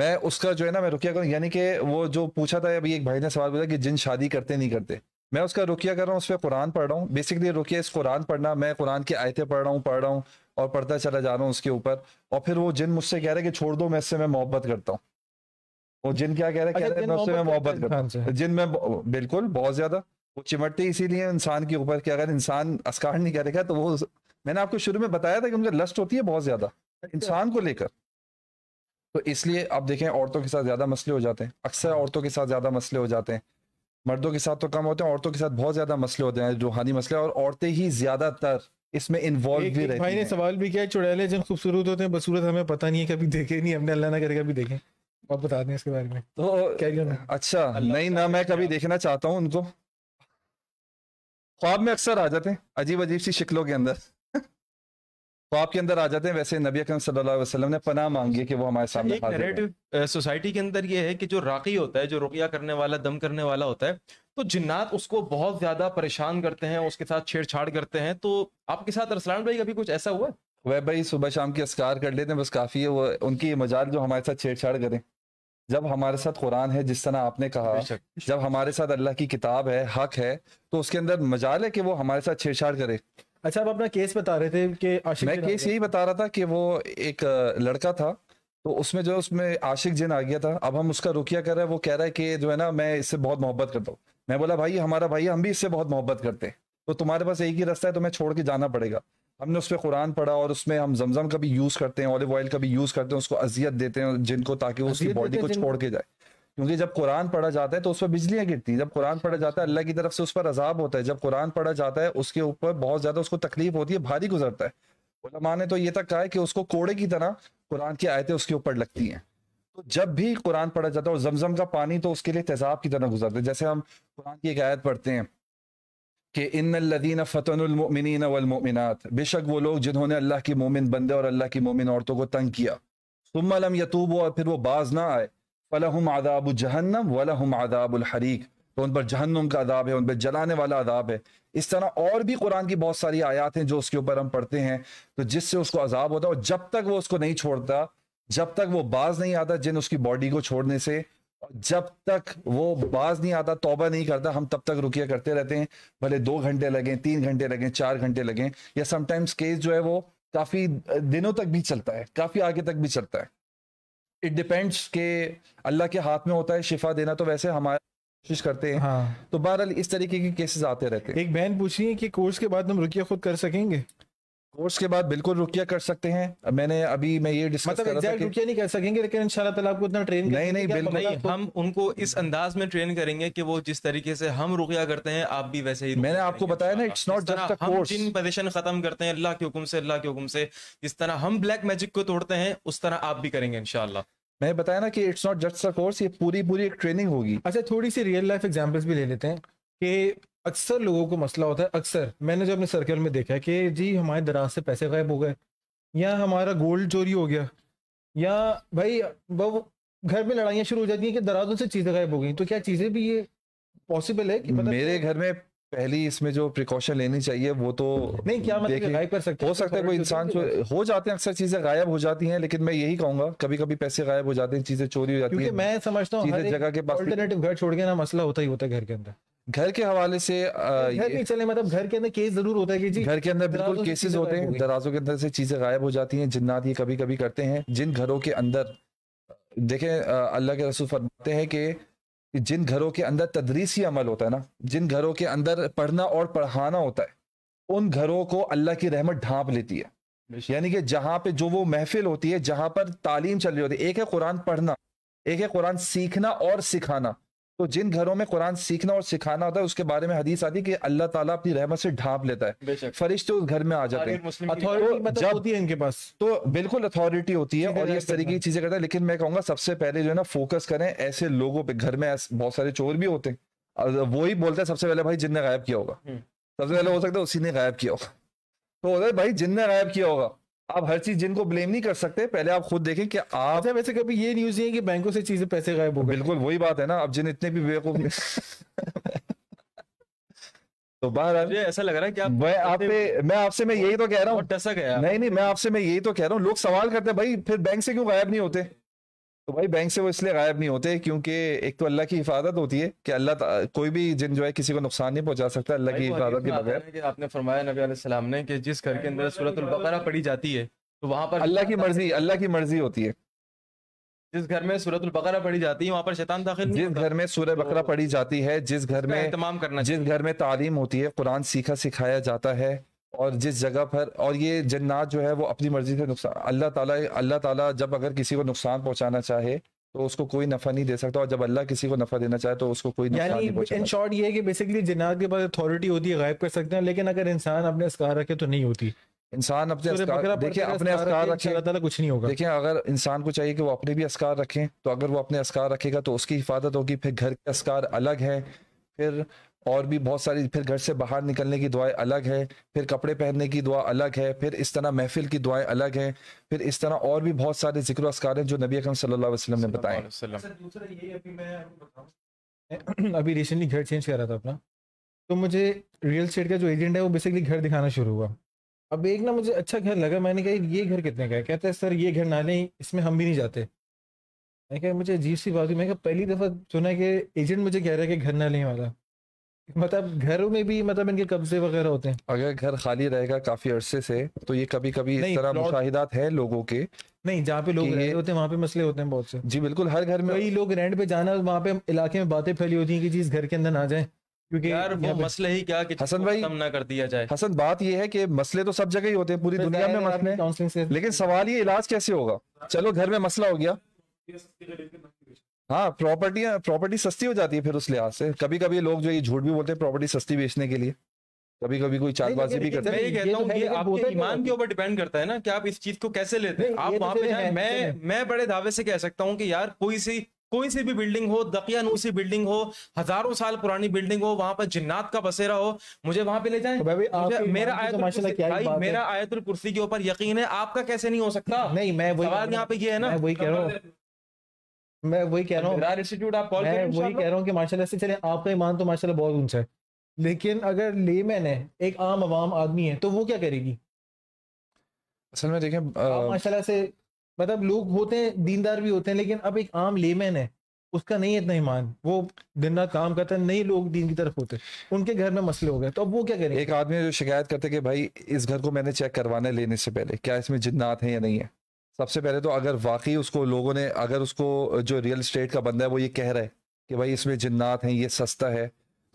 Speaker 2: मैं उसका जो है ना मैं रुकिया करूँ यानी कि वो जो पूछा था अभी एक भाई ने सवाल पूछा कि जिन शादी करते नहीं करते मैं उसका रुकिया कर रहा हूँ उस पर कुरान पढ़ रहा हूँ बेसिकली रुकिया इस कुरान पढ़ना मैं कुरान की आयतें पढ़ रहा हूँ पढ़ रहा हूँ और पढ़ता चला जा रहा हूँ उसके ऊपर और फिर वो जिन मुझसे कह रहे हैं कि छोड़ दो मैं इससे मैं मोहब्बत करता हूँ वो जिन क्या कह रहे कह अच्छा, रहे उससे मैं मोहब्बत करता हाँ जिन में बिल्कुल बहुत ज्यादा वो चिमटते इसीलिए इंसान के ऊपर कि अगर इंसान असकार नहीं करेगा तो वो मैंने आपको शुरू में बताया था कि उनका लस्ट होती है बहुत ज्यादा अच्छा। इंसान को लेकर तो इसलिए आप देखें औरतों के साथ ज्यादा मसले हो जाते हैं अक्सर औरतों के साथ ज्यादा मसले हो जाते हैं मर्दों के साथ तो कम होते हैं औरतों के साथ बहुत ज्यादा मसले होते हैं रूहानी मसले और औरतें ही ज्यादातर इसमें इन्वॉल्व भी रहती भाई ने
Speaker 1: सवाल भी किया चुड़ैले जब खूबसूरत होते हैं बसूरत हमें पता नहीं है कभी देखे नहीं हमने अल्लाह ना करके कभी देखे आप बता दें इसके बारे में
Speaker 2: तो कैरी अच्छा नहीं ना मैं कभी देखना चाहता हूँ उनको ख्वाब में अक्सर आ जाते हैं अजीब अजीब सी शिकलों के अंदर ख्वाब के अंदर आ जाते हैं वैसे नबी अकरम सल्लल्लाहु अलैहि वसल्लम ने पनाह मांगी कि वो हमारे अच्छा, सामने एक नैरेटिव
Speaker 3: सोसाइटी के अंदर ये है कि जो राकी होता है जो रुकिया करने वाला दम करने वाला होता है तो जिन्नात उसको बहुत ज्यादा परेशान करते हैं उसके साथ छेड़छाड़ करते हैं तो आपके
Speaker 2: साथ अरसलान भाई कभी कुछ ऐसा हुआ वह भाई सुबह शाम के असकार कर लेते हैं बस काफ़ी है वो उनकी मजाक जो हमारे साथ छेड़छाड़ करें जब हमारे साथ कुरान है जिस तरह आपने कहा जब हमारे साथ अल्लाह की किताब है हक है तो उसके अंदर मजाल है कि वो हमारे साथ छेड़छाड़ करे अच्छा आप
Speaker 1: अपना केस बता रहे थे कि आशिक मैं केस
Speaker 2: यही बता रहा था कि वो एक लड़का था तो उसमें जो उसमें आशिक जिन आ गया था अब हम उसका रुकिया कर रहे हैं वो कह रहा है कि जो है ना मैं इससे बहुत मोहब्बत करता हूँ मैं बोला भाई हमारा भाई हम भी इससे बहुत मोहब्बत करते हैं तो तुम्हारे पास एक ही रास्ता है तुम्हें तो छोड़ के जाना पड़ेगा हमने उस पर कुरान पढ़ा और उसमें हम जमजम का भी यूज़ करते हैं ऑलिव ऑयल का भी यूज़ करते हैं उसको अजियत देते हैं जिनको ताकि वो उसकी बॉडी को छोड़ के जाए क्योंकि जब कुरान पढ़ा जाता है तो उस पर बिजलियाँ गिरती हैं जब कुरान पढ़ा जाता है अल्लाह की तरफ से उस पर अजाब होता है जब कुरान पढ़ा जाता है उसके ऊपर बहुत ज़्यादा उसको तकलीफ होती है भारी गुजरता है उलमा ने तो ये तक कहा है कि उसको कोड़े की तरह कुरान की आयतें उसके ऊपर लगती हैं तो जब भी कुरान पढ़ा जाता है और जमजम का पानी तो उसके लिए तेजाब की तरह गुजरता है जैसे हम कुरान की एक आयत पढ़ते हैं कि इन लदीन फ़तनमिन वलमिनत बेशक वो लोग जिन्होंने अल्लाह के मोमिन बंदे और अल्लाह की मोमिन औरतों को तंग किया सुमलम यतूब हो और फिर वो बाज ना आए फ़लहम आदाब जहन्नम वलहम आदाबुलहरीक तो उन पर जहन्नम का अदाब है उन पर जलाने वाला अदाब है इस तरह और भी कुरान की बहुत सारी आयात हैं जो उसके ऊपर हम पढ़ते हैं तो जिससे उसको अजाब होता है और जब तक वो उसको नहीं छोड़ता जब तक वो बाज नहीं आता जिन उसकी बॉडी को छोड़ने से जब तक वो बाज नहीं आता तोबा नहीं करता हम तब तक रुकिया करते रहते हैं भले दो घंटे लगें तीन घंटे लगें चार घंटे लगें या समटाइम्स केस जो है वो काफ़ी दिनों तक भी चलता है काफ़ी आगे तक भी चलता है इट डिपेंड्स के अल्लाह के हाथ में होता है शिफा देना तो वैसे हमारे कोशिश करते हैं हाँ। तो बहरहाल इस तरीके के केसेस आते रहते हैं एक बहन पूछ रही है कि कोर्स के बाद हम रुकिया खुद कर सकेंगे कोर्स के बाद बिल्कुल रुकिया कर सकते हैं मैंने अभी मैं ये डिस्कस मतलब कर रहा था कि
Speaker 1: नहीं कर सकेंगे लेकिन इंशाल्लाह ताला आपको इतना ट्रेन नहीं नहीं बिल्कुल नहीं
Speaker 3: हम उनको इस अंदाज में ट्रेन करेंगे कि वो जिस तरीके से हम रुकिया करते हैं आप भी वैसे ही मैंने आपको
Speaker 2: बताया ना इट्स नॉट जस्ट हम जिन
Speaker 3: पोजिशन खत्म करते हैं अल्लाह के हुक्म से अल्लाह के हुक्म से जिस तरह हम ब्लैक मैजिक को तोड़ते हैं उस तरह आप भी करेंगे इंशाल्लाह
Speaker 2: मैंने बताया ना कि it's not just a course ये पूरी पूरी एक ट्रेनिंग होगी अच्छा थोड़ी सी रियल लाइफ एग्जाम्पल्स
Speaker 1: भी ले लेते हैं कि अक्सर लोगों को मसला होता है अक्सर मैंने जो अपने सर्कल में देखा है कि जी हमारे दराज से पैसे गायब हो गए या हमारा गोल्ड चोरी हो गया या भाई वो घर में लड़ाइयाँ शुरू हो जाती हैं कि दराजों से चीज़ें गायब हो गई तो क्या चीज़ें भी ये
Speaker 2: पॉसिबल है कि मेरे घर में पहली इसमें जो प्रिकॉशन लेनी चाहिए वो तो नहीं क्या मतलब गायब कर सकते हो सकता है कोई इंसान तो हो जाते हैं अक्सर चीजें गायब हो जाती हैं लेकिन मैं यही कहूंगा कभी कभी पैसे गायब हो जाते हैं चीजें चोरी हो जाती है मैं समझता हूँ जगह के पास
Speaker 1: अल्टरनेटिव घर छोड़ के ना मसला होता ही होता है घर
Speaker 2: के अंदर घर के हवाले से घर के चले मतलब घर के अंदर केस जरूर होता है कि जी घर के अंदर बिल्कुल केसेस होते हैं दराजों के अंदर से चीजें गायब हो जाती हैं जिन्नात ये कभी कभी करते हैं जिन घरों के अंदर देखें अल्लाह के रसूल फरमाते हैं कि जिन घरों के अंदर तदरीसी अमल होता है ना जिन घरों के अंदर पढ़ना और पढ़ाना होता है उन घरों को अल्लाह की रहमत ढांप लेती है यानी कि जहाँ पे जो वो महफिल होती है जहाँ पर तालीम चल रही होती है एक है कुरान पढ़ना एक है कुरान सीखना और सिखाना तो जिन घरों में कुरान सीखना और सिखाना होता है उसके बारे में हदीस आती है कि अल्लाह ताला अपनी रहमत से ढांप लेता है फरिश्ते उस घर में आ जाते हैं अथॉरिटी मतलब होती है इनके पास तो बिल्कुल अथॉरिटी होती है और ये इस तरीके की चीजें करता है लेकिन मैं कहूंगा सबसे पहले जो है ना फोकस करें ऐसे लोगों पर घर में बहुत सारे चोर भी होते हैं वो ही बोलते हैं सबसे पहले भाई जिनने गायब किया होगा हम्म। सबसे पहले हो सकता है उसी ने गायब किया होगा तो है भाई जिनने गायब किया होगा आप हर चीज जिनको ब्लेम नहीं कर सकते पहले आप खुद देखें कि आप अच्छा वैसे कभी ये न्यूज नहीं है कि बैंकों से चीजें पैसे गायब हो गए बिल्कुल वही बात है ना अब जिन इतने भी बेवकूफ तो बहरहाल ऐसा लग रहा है कि आप पे मैं आपसे मैं यही तो कह रहा हूँ नहीं नहीं मैं आपसे मैं यही तो कह रहा हूँ लोग सवाल करते हैं भाई फिर बैंक से क्यों गायब नहीं होते तो भाई बैंक से वो इसलिए गायब नहीं होते क्योंकि एक तो अल्लाह की हिफाजत होती है कि अल्लाह कोई भी जिन जो है किसी को नुकसान नहीं पहुंचा सकता अल्लाह की हिफाजत के बगैर
Speaker 3: आपने फरमाया नबी सलाम ने कि जिस घर के अंदर सूरत बकरा पढ़ी जाती है तो वहां पर अल्लाह की मर्जी
Speaker 2: अल्लाह की मर्जी होती है
Speaker 3: जिस घर में सूरत बकरा पढ़ी जाती है वहाँ पर शैतान दाखिल जिस घर में सूर्य तो बकरा पढ़ी जाती
Speaker 2: है जिस घर में तमाम करना जिस घर में तालीम होती है कुरान सीखा सिखाया जाता है और जिस जगह पर और ये जन्नात जो है वो अपनी मर्जी से नुकसान अल्लाह ताला अल्लाह ताला जब अगर किसी को नुकसान पहुंचाना चाहे तो उसको कोई नफा नहीं दे सकता और जब अल्लाह किसी को नफा देना चाहे तो उसको कोई यानी इन
Speaker 1: शॉर्ट ये है कि बेसिकली जन्नात के पास अथॉरिटी होती है गायब कर सकते हैं लेकिन अगर इंसान अपने असकार रखे तो नहीं होती
Speaker 2: इंसान अपने तो देखिए अपने असकार रखे ताला कुछ नहीं होगा देखिए अगर इंसान को चाहिए कि वो अपने भी असकार रखें तो अगर वो अपने असकार रखेगा तो उसकी हिफाजत होगी फिर घर के असकार अलग है फिर और भी बहुत सारी फिर घर से बाहर निकलने की दुआएं अलग है फिर कपड़े पहनने की दुआ अलग है फिर इस तरह महफिल की दुआएं अलग हैं फिर इस तरह और भी बहुत सारे जिक्र असकार हैं जो नबी अकरम सल्लल्लाहु अलैहि वसल्लम ने बताए
Speaker 1: अच्छा, अभी रिसेंटली घर चेंज कर रहा था अपना तो मुझे रियल स्टेट का जो एजेंट है वो बेसिकली घर दिखाना शुरू हुआ अब एक ना मुझे अच्छा घर लगा मैंने कहा ये घर कितने का है कहते हैं सर ये घर ना नहीं इसमें हम भी नहीं जाते मैंने कहा मुझे अजीब सी बात हुई मैंने कहा पहली दफ़ा सुना है कि एजेंट मुझे कह रहा है कि घर ना लें वाला मतलब घरों में भी मतलब इनके कब्जे वगैरह होते हैं
Speaker 2: अगर घर खाली रहेगा काफी अरसे से तो ये कभी कभी इस तरह मुशाहिदात है लोगों के नहीं जहाँ
Speaker 1: पे लोग रह होते हैं वहाँ पे मसले होते हैं बहुत से जी बिल्कुल हर घर में वही लोग रेंट पे जाना वहाँ पे इलाके में बातें फैली होती है की जिस घर के अंदर ना जाए
Speaker 3: क्योंकि यार वो मसले ही क्या कि हसन भाई ना कर दिया जाए हसन बात ये है कि मसले तो सब
Speaker 2: जगह ही होते हैं पूरी तो दुनिया में मसले लेकिन सवाल ये इलाज कैसे होगा चलो घर में मसला हो गया हाँ प्रॉपर्टी प्रॉपर्टी सस्ती हो जाती है फिर उस लिहाज से कभी कभी लोग जो ये झूठ भी बोलते हैं प्रॉपर्टी सस्ती बेचने के लिए कभी कभी कोई चालबाजी भी करते हैं तो तो ईमान
Speaker 3: के ऊपर डिपेंड करता है ना कि आप इस चीज को कैसे लेते हैं आप तो वहां पे मैं मैं बड़े दावे से कह सकता हूँ कि यार कोई सी कोई सी भी बिल्डिंग हो नूसी बिल्डिंग हो हजारों साल पुरानी बिल्डिंग हो वहां पर जिन्नात का बसेरा हो मुझे वहां पे ले जाए तो मेरा आयतुल मेरा आयतुल कुर्सी के ऊपर यकीन है आपका कैसे नहीं हो सकता नहीं मैं वही यहाँ पे ये है ना वही कह रहा हूँ
Speaker 1: मैं वही कह रहा हूँ मैं
Speaker 3: वही कह रहा
Speaker 1: हूँ कि माशाल्लाह से चले आपका ईमान तो माशाल्लाह बहुत ऊंचा है लेकिन अगर ले मैन है एक आम आवाम आदमी है तो वो क्या करेगी
Speaker 2: असल में देखें माशाल्लाह
Speaker 1: से मतलब लोग होते हैं दीनदार भी होते हैं लेकिन अब एक आम लेमैन है उसका नहीं इतना ईमान वो दिन रात काम करता है नहीं लोग दीन की तरफ होते उनके घर में मसले हो गए तो अब वो क्या करेंगे एक
Speaker 2: आदमी जो शिकायत करते कि भाई इस घर को मैंने चेक करवाना लेने से पहले क्या इसमें जिन्नात है या नहीं है सबसे पहले तो अगर वाकई उसको लोगों ने अगर उसको जो रियल इस्टेट का बंदा है वो ये कह रहा है कि भाई इसमें जिन्नात हैं ये सस्ता है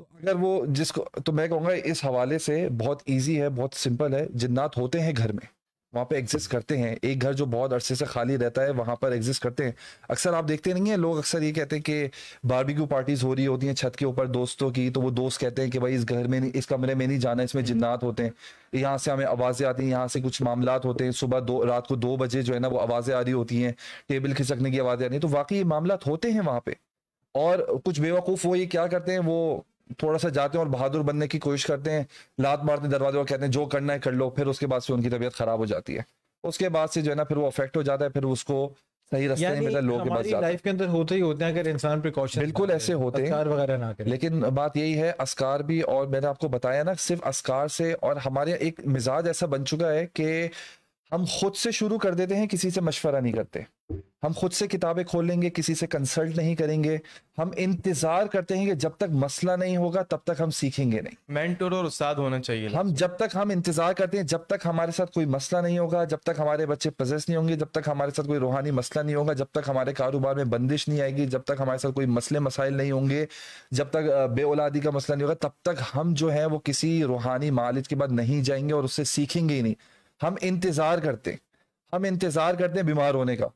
Speaker 2: तो अगर वो जिसको तो मैं कहूँगा इस हवाले से बहुत ईजी है बहुत सिंपल है जिन्नात होते हैं घर में वहाँ पे एग्जिस्ट करते हैं एक घर जो बहुत अरसे से खाली रहता है वहाँ पर एग्जिस्ट करते हैं अक्सर आप देखते नहीं हैं लोग अक्सर ये कहते हैं कि बारबेक्यू पार्टीज हो रही होती हैं छत के ऊपर दोस्तों की तो वो दोस्त कहते हैं कि भाई इस घर में नहीं इस कमरे में नहीं जाना इसमें हम्म। जिन्नात होते हैं यहाँ से हमें आवाज़ें आती हैं यहाँ से कुछ मामला होते हैं सुबह दो रात को दो बजे जो है ना वो आवाज़ें आ रही होती हैं टेबल खिसकने की आवाज़ें आ रही हैं तो वाकई मामला होते हैं वहाँ पर और कुछ बेवकूफ़ वो ये क्या करते हैं वो थोड़ा सा जाते हैं और बहादुर बनने की कोशिश करते हैं लात मारते दरवाजे और कहते हैं जो करना है कर लो फिर उसके बाद से उनकी तबीयत खराब हो जाती है उसके बाद से जो है ना फिर वो अफेक्ट हो जाता है फिर उसको सही रास्ते नहीं मिलता लोग लाइफ
Speaker 1: के अंदर होते ही होते हैं अगर इंसान प्रिकॉशन बिल्कुल ऐसे होते हैं वगैरह ना
Speaker 2: करें लेकिन बात यही है असकार भी और मैंने आपको बताया ना सिर्फ असकार से और हमारे एक मिजाज ऐसा बन चुका है कि हम खुद से शुरू कर देते हैं किसी से मशवरा नहीं करते हम खुद से किताबें खोल लेंगे किसी से कंसल्ट नहीं करेंगे हम इंतजार करते हैं कि जब तक मसला नहीं होगा तब तक हम सीखेंगे नहीं
Speaker 3: मेंटर और उस्ताद होना चाहिए
Speaker 2: हम जब तक हम इंतजार करते हैं जब तक हमारे साथ कोई मसला नहीं होगा जब तक हमारे बच्चे पजेस नहीं होंगे जब तक हमारे साथ कोई रूहानी मसला नहीं होगा जब तक हमारे कारोबार में बंदिश नहीं आएगी जब तक हमारे साथ कोई मसले मसाइल नहीं होंगे जब तक बे का मसला नहीं होगा तब तक हम जो है वो किसी रूहानी मालिज के बाद नहीं जाएंगे और उससे सीखेंगे ही नहीं हम इंतजार करते हम इंतजार करते हैं बीमार होने का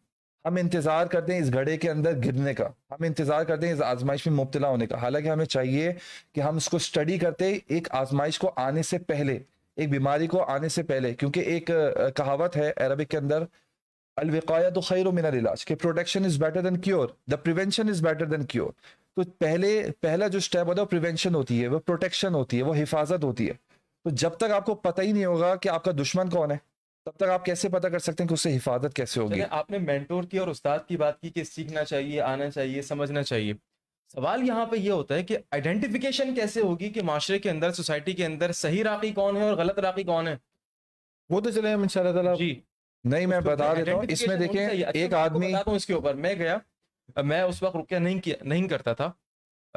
Speaker 2: हम इंतज़ार करते हैं इस घड़े के अंदर गिरने का हम इंतज़ार करते हैं इस आजमाइश में मुबतला होने का हालांकि हमें चाहिए कि हम इसको स्टडी करते एक आजमाइश को आने से पहले एक बीमारी को आने से पहले क्योंकि एक कहावत है अरबिक के अंदर अलविकायत खैर मिनर इलाज के protection is better than cure the prevention is better than cure तो पहले पहला जो स्टेप होता है वो प्रिवेंशन होती है वो प्रोटेक्शन होती है वो हिफाजत होती है तो जब तक आपको पता ही नहीं होगा कि आपका दुश्मन कौन है तब तक आप कैसे पता कर सकते हैं कि उससे हिफाजत कैसे होगी आपने मेंटोर की और उस्ताद
Speaker 3: की बात की कि सीखना चाहिए आना चाहिए समझना चाहिए सवाल यहाँ पे ये यह होता है कि आइडेंटिफिकेशन कैसे होगी कि माशरे के अंदर सोसाइटी के अंदर सही राखी कौन है और गलत राखी कौन है वो तो चले हम इंशाल्लाह जी नहीं मैं बता देता हूँ इसमें देखें एक अच्छा, आदमी इसके ऊपर मैं गया मैं उस वक्त रुकिया नहीं किया नहीं करता था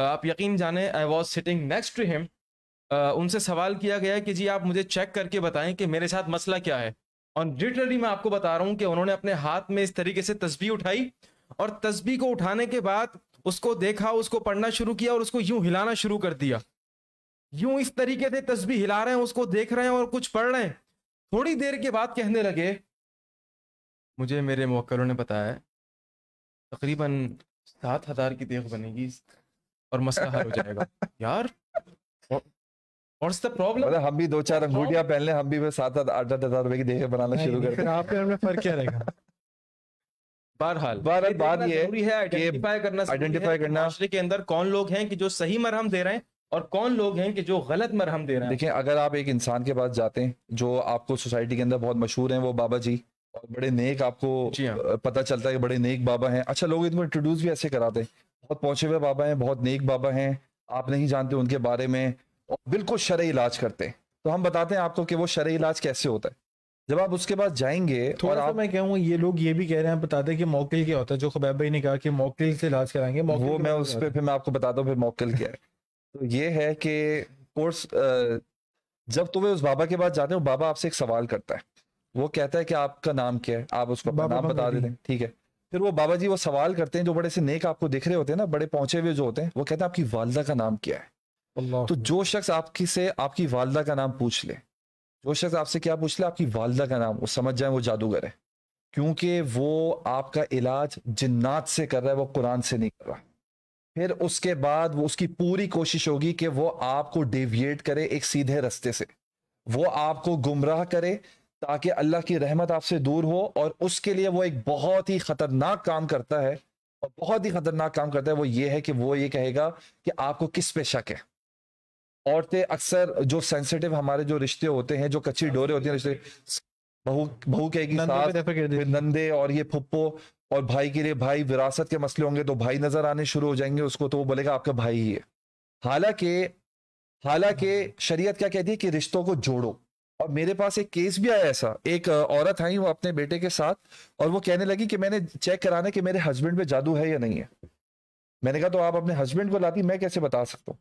Speaker 3: आप यकीन जाने I was sitting next to him उनसे सवाल किया गया कि जी आप मुझे चेक करके बताएं कि मेरे साथ मसला क्या है और लिटरली मैं आपको बता रहा हूं कि उन्होंने अपने हाथ में इस तरीके से तस्वीर उठाई और तस्वीर को उठाने के बाद उसको देखा उसको पढ़ना शुरू किया और उसको यूं हिलाना शुरू कर दिया यूं इस तरीके से तस्वीर हिला रहे हैं उसको देख रहे हैं और कुछ पढ़ रहे हैं थोड़ी देर के बाद कहने लगे मुझे मेरे मोकरों ने बताया तकरीबन सात हजार की देख बनेगी और मसला हल हो जाएगा यार
Speaker 2: What's the तो problem? मतलब हम भी दो चार अंगूठियां पहन लें हम भी सात आठ आठ आठ हजार रुपए की देखे बनाना शुरू कर दें आपके में फर्क क्या रहेगा बहरहाल बहरहाल
Speaker 3: बात ये है आइडेंटिफाई करना आइडेंटिफाई करना के अंदर कौन लोग हैं कि जो सही मरहम दे रहे हैं और कौन लोग हैं कि जो गलत मरहम दे रहे हैं देखिए
Speaker 2: अगर आप एक इंसान के पास जाते हैं जो आपको सोसाइटी के अंदर बहुत मशहूर हैं वो बाबा जी और बड़े नेक आपको हाँ। पता चलता है कि बड़े नेक बाबा हैं अच्छा लोग इनको इंट्रोड्यूस भी ऐसे कराते हैं बहुत पहुंचे हुए बाबा हैं बहुत नेक बाबा हैं आप नहीं जानते उनके बारे में बिल्कुल शरय इलाज करते हैं तो हम बताते हैं आपको कि वो शर इलाज कैसे होता है जब आप उसके पास जाएंगे तो और
Speaker 1: आप... मैं कहूँगा ये लोग ये भी कह रहे हैं बताते हैं कि मोकिल क्या होता है जो खबैब भाई ने कहा कि मोकिल से इलाज कराएंगे वो मैं उस पर
Speaker 2: फिर मैं आपको बताता हूँ फिर मोकिल क्या है तो ये है कि कोर्स जब तुम्हें उस बाबा के पास जाते हो बाबा आपसे एक सवाल करता है वो कहता है कि आपका नाम क्या है आप उसको बाबा नाम बता देते हैं ठीक है फिर वो बाबा जी वो सवाल करते हैं जो बड़े से नेक आपको दिख रहे होते हैं ना बड़े पहुंचे हुए जो होते हैं वो कहते हैं आपकी वालदा का नाम क्या है तो जो शख्स आपकी से आपकी वालदा का नाम पूछ ले जो शख्स आपसे क्या पूछ ले आपकी वालदा का नाम वो समझ जाए वो जादूगर है क्योंकि वो आपका इलाज जिन्नात से कर रहा है वो कुरान से नहीं कर रहा फिर उसके बाद वो उसकी पूरी कोशिश होगी कि वो आपको डेविएट करे एक सीधे रास्ते से वो आपको गुमराह करे ताकि अल्लाह की रहमत आपसे दूर हो और उसके लिए वो एक बहुत ही खतरनाक काम करता है और बहुत ही खतरनाक काम करता है वो ये है कि वो ये कहेगा कि आपको किस पे शक है औरतें अक्सर जो सेंसिटिव हमारे जो रिश्ते होते हैं जो कच्ची डोरे होती हैं रिश्ते बहू बहू कहेगी नंदे और ये फुप्पो और भाई के लिए भाई विरासत के मसले होंगे तो भाई नजर आने शुरू हो जाएंगे उसको तो वो बोलेगा आपका भाई ही है हालांकि हालांकि शरीयत क्या कहती है कि रिश्तों को जोड़ो और मेरे पास एक केस भी आया ऐसा एक औरत आई वो अपने बेटे के साथ और वो कहने लगी कि मैंने चेक कराना कि मेरे हस्बैंड पे जादू है या नहीं है मैंने कहा तो आप अपने हस्बैंड को लाती मैं कैसे बता सकता हूँ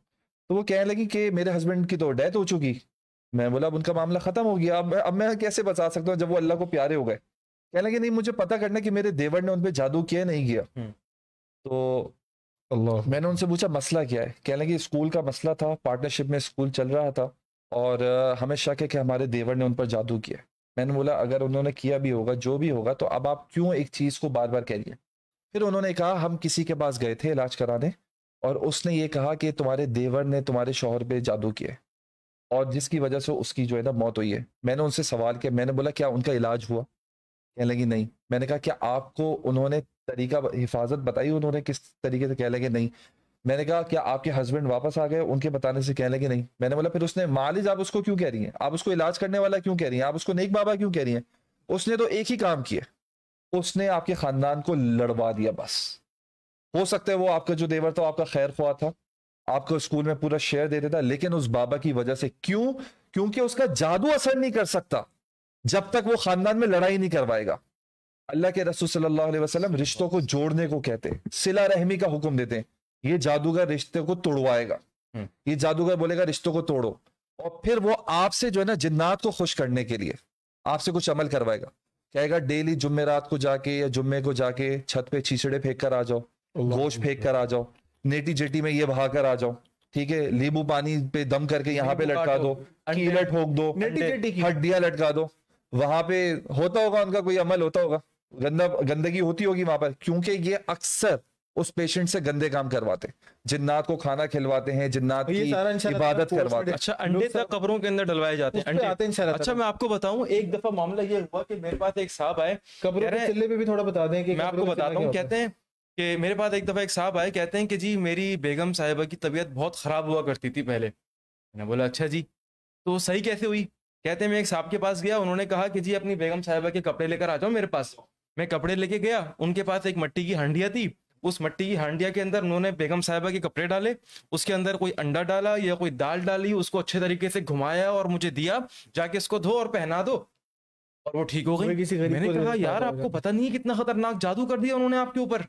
Speaker 2: तो वो कहने लगी कि मेरे हस्बैंड की तो डेथ हो चुकी मैं बोला अब उनका मामला ख़त्म हो गया अब अब मैं कैसे बचा सकता हूँ जब वो अल्लाह को प्यारे हो गए कहने लगे नहीं मुझे पता करना कि मेरे देवर ने उन पर जादू किया नहीं किया हम्म। तो अल्लाह मैंने उनसे पूछा मसला क्या है कहने लगे स्कूल का मसला था पार्टनरशिप में स्कूल चल रहा था और हमें शक है कि हमारे देवर ने उन पर जादू किया मैंने बोला अगर उन्होंने किया भी होगा जो भी होगा तो अब आप क्यों एक चीज़ को बार बार कह रही फिर उन्होंने कहा हम किसी के पास गए थे इलाज कराने और उसने ये कहा कि तुम्हारे देवर ने तुम्हारे शोहर पे जादू किए और जिसकी वजह से उसकी जो है ना मौत हुई है मैंने उनसे सवाल किया मैंने बोला क्या उनका इलाज हुआ कहने लगी नहीं मैंने कहा क्या आपको उन्होंने तरीका हिफाजत बताई उन्होंने किस तरीके से कह लगे नहीं मैंने कहा क्या आपके हस्बैंड वापस आ गए उनके बताने से कहने लगे नहीं मैंने बोला फिर उसने मालिज आप उसको क्यों कह रही हैं आप उसको इलाज करने वाला क्यों कह रही हैं आप उसको नेक बाबा क्यों कह रही हैं उसने तो एक ही काम किया उसने आपके खानदान को लड़वा दिया बस हो सकता है वो आपका जो देवर था आपका खैर खुआ था आपको स्कूल में पूरा शेयर दे देता लेकिन उस बाबा की वजह से क्यों क्योंकि उसका जादू असर नहीं कर सकता जब तक वो खानदान में लड़ाई नहीं करवाएगा अल्लाह के रसूल सल्लल्लाहु अलैहि वसल्लम रिश्तों को जोड़ने को कहते हैं सिला रहमी का हुक्म देते हैं ये जादूगर रिश्ते को तोड़वाएगा हम्म। ये जादूगर बोलेगा रिश्तों को तोड़ो और फिर वो आपसे जो है ना जिन्नात को खुश करने के लिए आपसे कुछ अमल करवाएगा कहेगा डेली जुम्मे रात को जाके या जुम्मे को जाके छत पे छीछड़े फेंक कर आ जाओ गोश फेंक कर आ जाओ नेटी जेटी में ये बहा कर आ जाओ ठीक है लीबू पानी पे दम करके यहाँ पे लटका दो कीला ठोक दो हड्डियां लटका दो वहां पे होता होगा उनका कोई अमल होता होगा गंदा गंदगी होती होगी वहां पर क्योंकि ये अक्सर उस पेशेंट से गंदे काम करवाते जिन्नात को खाना खिलवाते हैं जिन्नात की इबादत करवाते अच्छा अंडे तक
Speaker 3: कब्रों के अंदर डलवाए जाते हैं अंडे आते अच्छा मैं
Speaker 2: आपको बताऊं एक
Speaker 3: दफा मामला ये हुआ कि मेरे पास एक साहब आए कब्रों के चिल्ले पे भी थोड़ा बता दें कि मैं आपको बताता हूँ कहते हैं कि मेरे पास एक दफ़ा एक साहब आए कहते हैं कि जी मेरी बेगम साहिबा की तबीयत बहुत ख़राब हुआ करती थी पहले मैंने बोला अच्छा जी तो सही कैसे हुई कहते हैं मैं एक साहब के पास गया उन्होंने कहा कि जी अपनी बेगम साहिबा के कपड़े लेकर आ जाओ मेरे पास मैं कपड़े लेके गया उनके पास एक मट्टी की हंडिया थी उस मट्टी की हांडिया के अंदर उन्होंने बेगम साहिबा के कपड़े डाले उसके अंदर कोई अंडा डाला या कोई दाल डाली उसको अच्छे तरीके से घुमाया और मुझे दिया जाके इसको धो और पहना दो और वो ठीक हो गई मैंने कहा यार आपको पता नहीं है कितना खतरनाक जादू कर दिया उन्होंने आपके ऊपर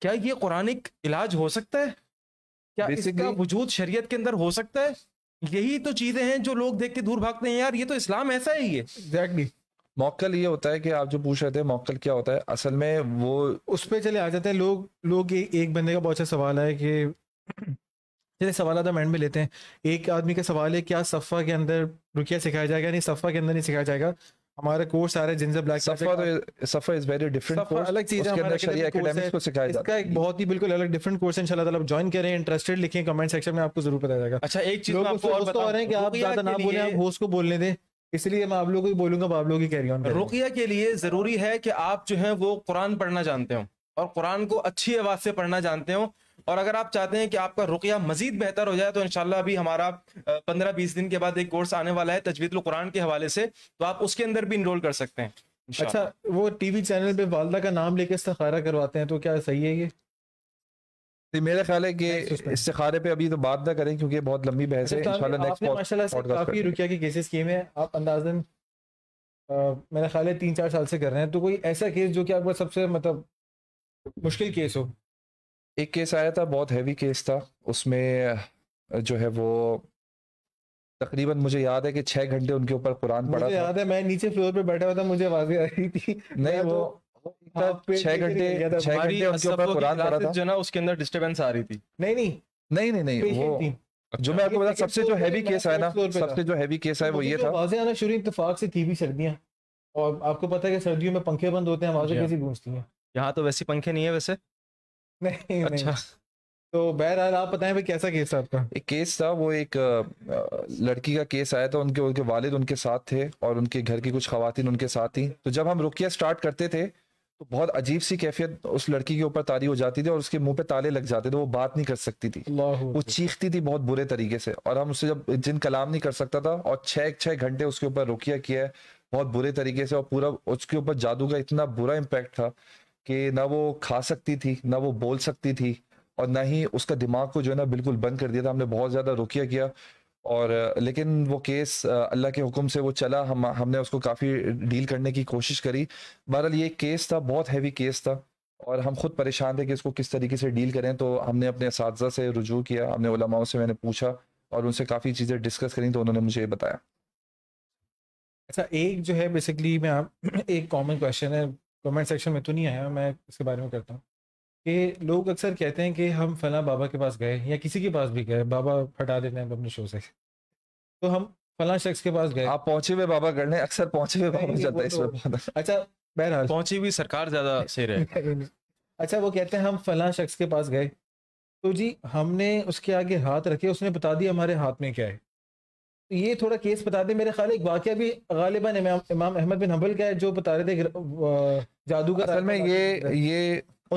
Speaker 3: क्या ये कुरानिक इलाज हो सकता है क्या इसका वजूद शरीयत के अंदर हो सकता है यही तो चीजें हैं जो लोग देख के दूर भागते हैं यार ये तो इस्लाम ऐसा ही है एग्जैक्टली
Speaker 1: exactly.
Speaker 2: मौकल ये होता है कि आप जो पूछ रहे थे मौकल क्या होता है असल में वो उस पर चले आ
Speaker 1: जाते हैं लोग लोग एक बंदे का बहुत अच्छा सवाल है कि चले सवाल आधा माइंड में लेते हैं एक आदमी का सवाल है क्या सफ़ा के अंदर रुकिया सिखाया जाएगा नहीं सफ़ा के अंदर नहीं सिखाया जाएगा
Speaker 2: हमारे कोर्स आ रहे हैं जिनसे ब्लैक सफर सफर इज वेरी डिफरेंट कोर्स अलग चीज है हमारे शरीया एकेडमिक्स तो को सिखाया जाता
Speaker 1: है इसका एक बहुत ही बिल्कुल अलग डिफरेंट कोर्स है इंशाल्लाह ताला आप ज्वाइन करें इंटरेस्टेड लिखें कमेंट सेक्शन में आपको जरूर बताया जाएगा अच्छा एक चीज आपको और बता रहे हैं कि आप ज्यादा ना बोले आप होस्ट को बोलने दें इसलिए मैं आप लोगों को ही बोलूंगा आप लोगों की कैरी ऑन
Speaker 3: रुकिया के लिए जरूरी है कि आप जो है वो कुरान पढ़ना जानते हो और कुरान को अच्छी आवाज से पढ़ना जानते हो और अगर आप चाहते हैं कि आपका रुकिया मजीद बेहतर हो जाए तो इनशाला अभी हमारा पंद्रह बीस दिन के बाद एक कोर्स आने वाला है तजवीद कुरान के हवाले से तो आप उसके अंदर
Speaker 2: भी इनरोल कर सकते हैं अच्छा
Speaker 1: वो टीवी चैनल पे वालदा का नाम लेके इस्तारा करवाते हैं तो क्या
Speaker 2: सही है ये तो मेरा ख्याल है कि इस्तारे पे अभी तो बात ना करें क्योंकि बहुत लंबी बहस है अच्छा, तो इंशाल्लाह नेक्स्ट पॉडकास्ट काफी रुकिया
Speaker 1: के केसेस किए हैं आप अंदाजन मेरा ख्याल है तीन चार साल से कर रहे हैं तो कोई ऐसा केस जो कि आपका सबसे मतलब
Speaker 2: मुश्किल केस हो एक केस आया था बहुत हैवी केस था उसमें जो है वो तकरीबन मुझे याद है कि छह घंटे उनके ऊपर कुरान पढ़ा मुझे याद
Speaker 1: है मैं नीचे फ्लोर पे बैठा हुआ था मुझे आवाजें आ रही थी नहीं तो वो छह घंटे छह घंटे उनके ऊपर कुरान पढ़ा था जो
Speaker 3: ना उसके अंदर डिस्टरबेंस आ रही थी नहीं नहीं नहीं नहीं नहीं वो जो मैं आपको बता सबसे जो हैवी केस आया ना सबसे जो हैवी केस आया वो ये था
Speaker 1: आवाजें आना शुरू इतफाक से थी भी सर्दियां और आपको पता है कि सर्दियों में पंखे बंद होते हैं आवाजें हाँ। कैसी गूंजती हैं
Speaker 3: यहाँ तो वैसे पंखे नहीं है वैसे नहीं अच्छा
Speaker 2: तो बहरहाल आप बताएं भाई कैसा केस था आपका एक केस था वो एक लड़की का केस आया था उनके उनके वालिद उनके साथ थे और उनके घर की कुछ खातन उनके साथ थी तो जब हम रुकिया स्टार्ट करते थे तो बहुत अजीब सी कैफियत उस लड़की के ऊपर तारी हो जाती थी और उसके मुंह पे ताले लग जाते थे वो बात नहीं कर सकती थी वो चीखती थी बहुत बुरे तरीके से और हम उससे जब जिन कलाम नहीं कर सकता था और छह छह घंटे उसके ऊपर रुकिया किया है बहुत बुरे तरीके से और पूरा उसके ऊपर जादू का इतना बुरा इम्पैक्ट था कि ना वो खा सकती थी ना वो बोल सकती थी और ना ही उसका दिमाग को जो है ना बिल्कुल बंद कर दिया था हमने बहुत ज़्यादा रुकिया किया और लेकिन वो केस अल्लाह के हुक्म से वो चला हम हमने उसको काफ़ी डील करने की कोशिश करी बहरहाल ये केस था बहुत हैवी केस था और हम खुद परेशान थे कि इसको किस तरीके से डील करें तो हमने अपने इस से रुजू किया हमने ओलमाओं से मैंने पूछा और उनसे काफ़ी चीज़ें डिस्कस करी तो उन्होंने मुझे ये बताया अच्छा एक जो है
Speaker 1: बेसिकली मैं आप एक कॉमन क्वेश्चन है कमेंट सेक्शन में तो नहीं आया मैं इसके बारे में करता हूँ कि लोग अक्सर कहते हैं कि हम फला बाबा के पास गए या किसी के पास भी गए बाबा हटा देते हैं अपने शो से
Speaker 2: तो हम फला शख्स के पास गए आप पहुंचे हुए बाबा करने अक्सर पहुंचे हुए बाबा जाता है तो, अच्छा
Speaker 3: बहरहाल पहुंची हुई सरकार ज्यादा से
Speaker 1: रहे अच्छा वो कहते हैं हम फला शख्स के पास गए तो जी हमने उसके आगे हाथ रखे उसने बता दिया हमारे हाथ में क्या है तो ये थोड़ा केस बता दें मेरे ख्याल एक वाक्य भी गालिबा इमाम इमाम अहमद बिन हम्बल का है जो बता रहे थे जादू का असल में ये ये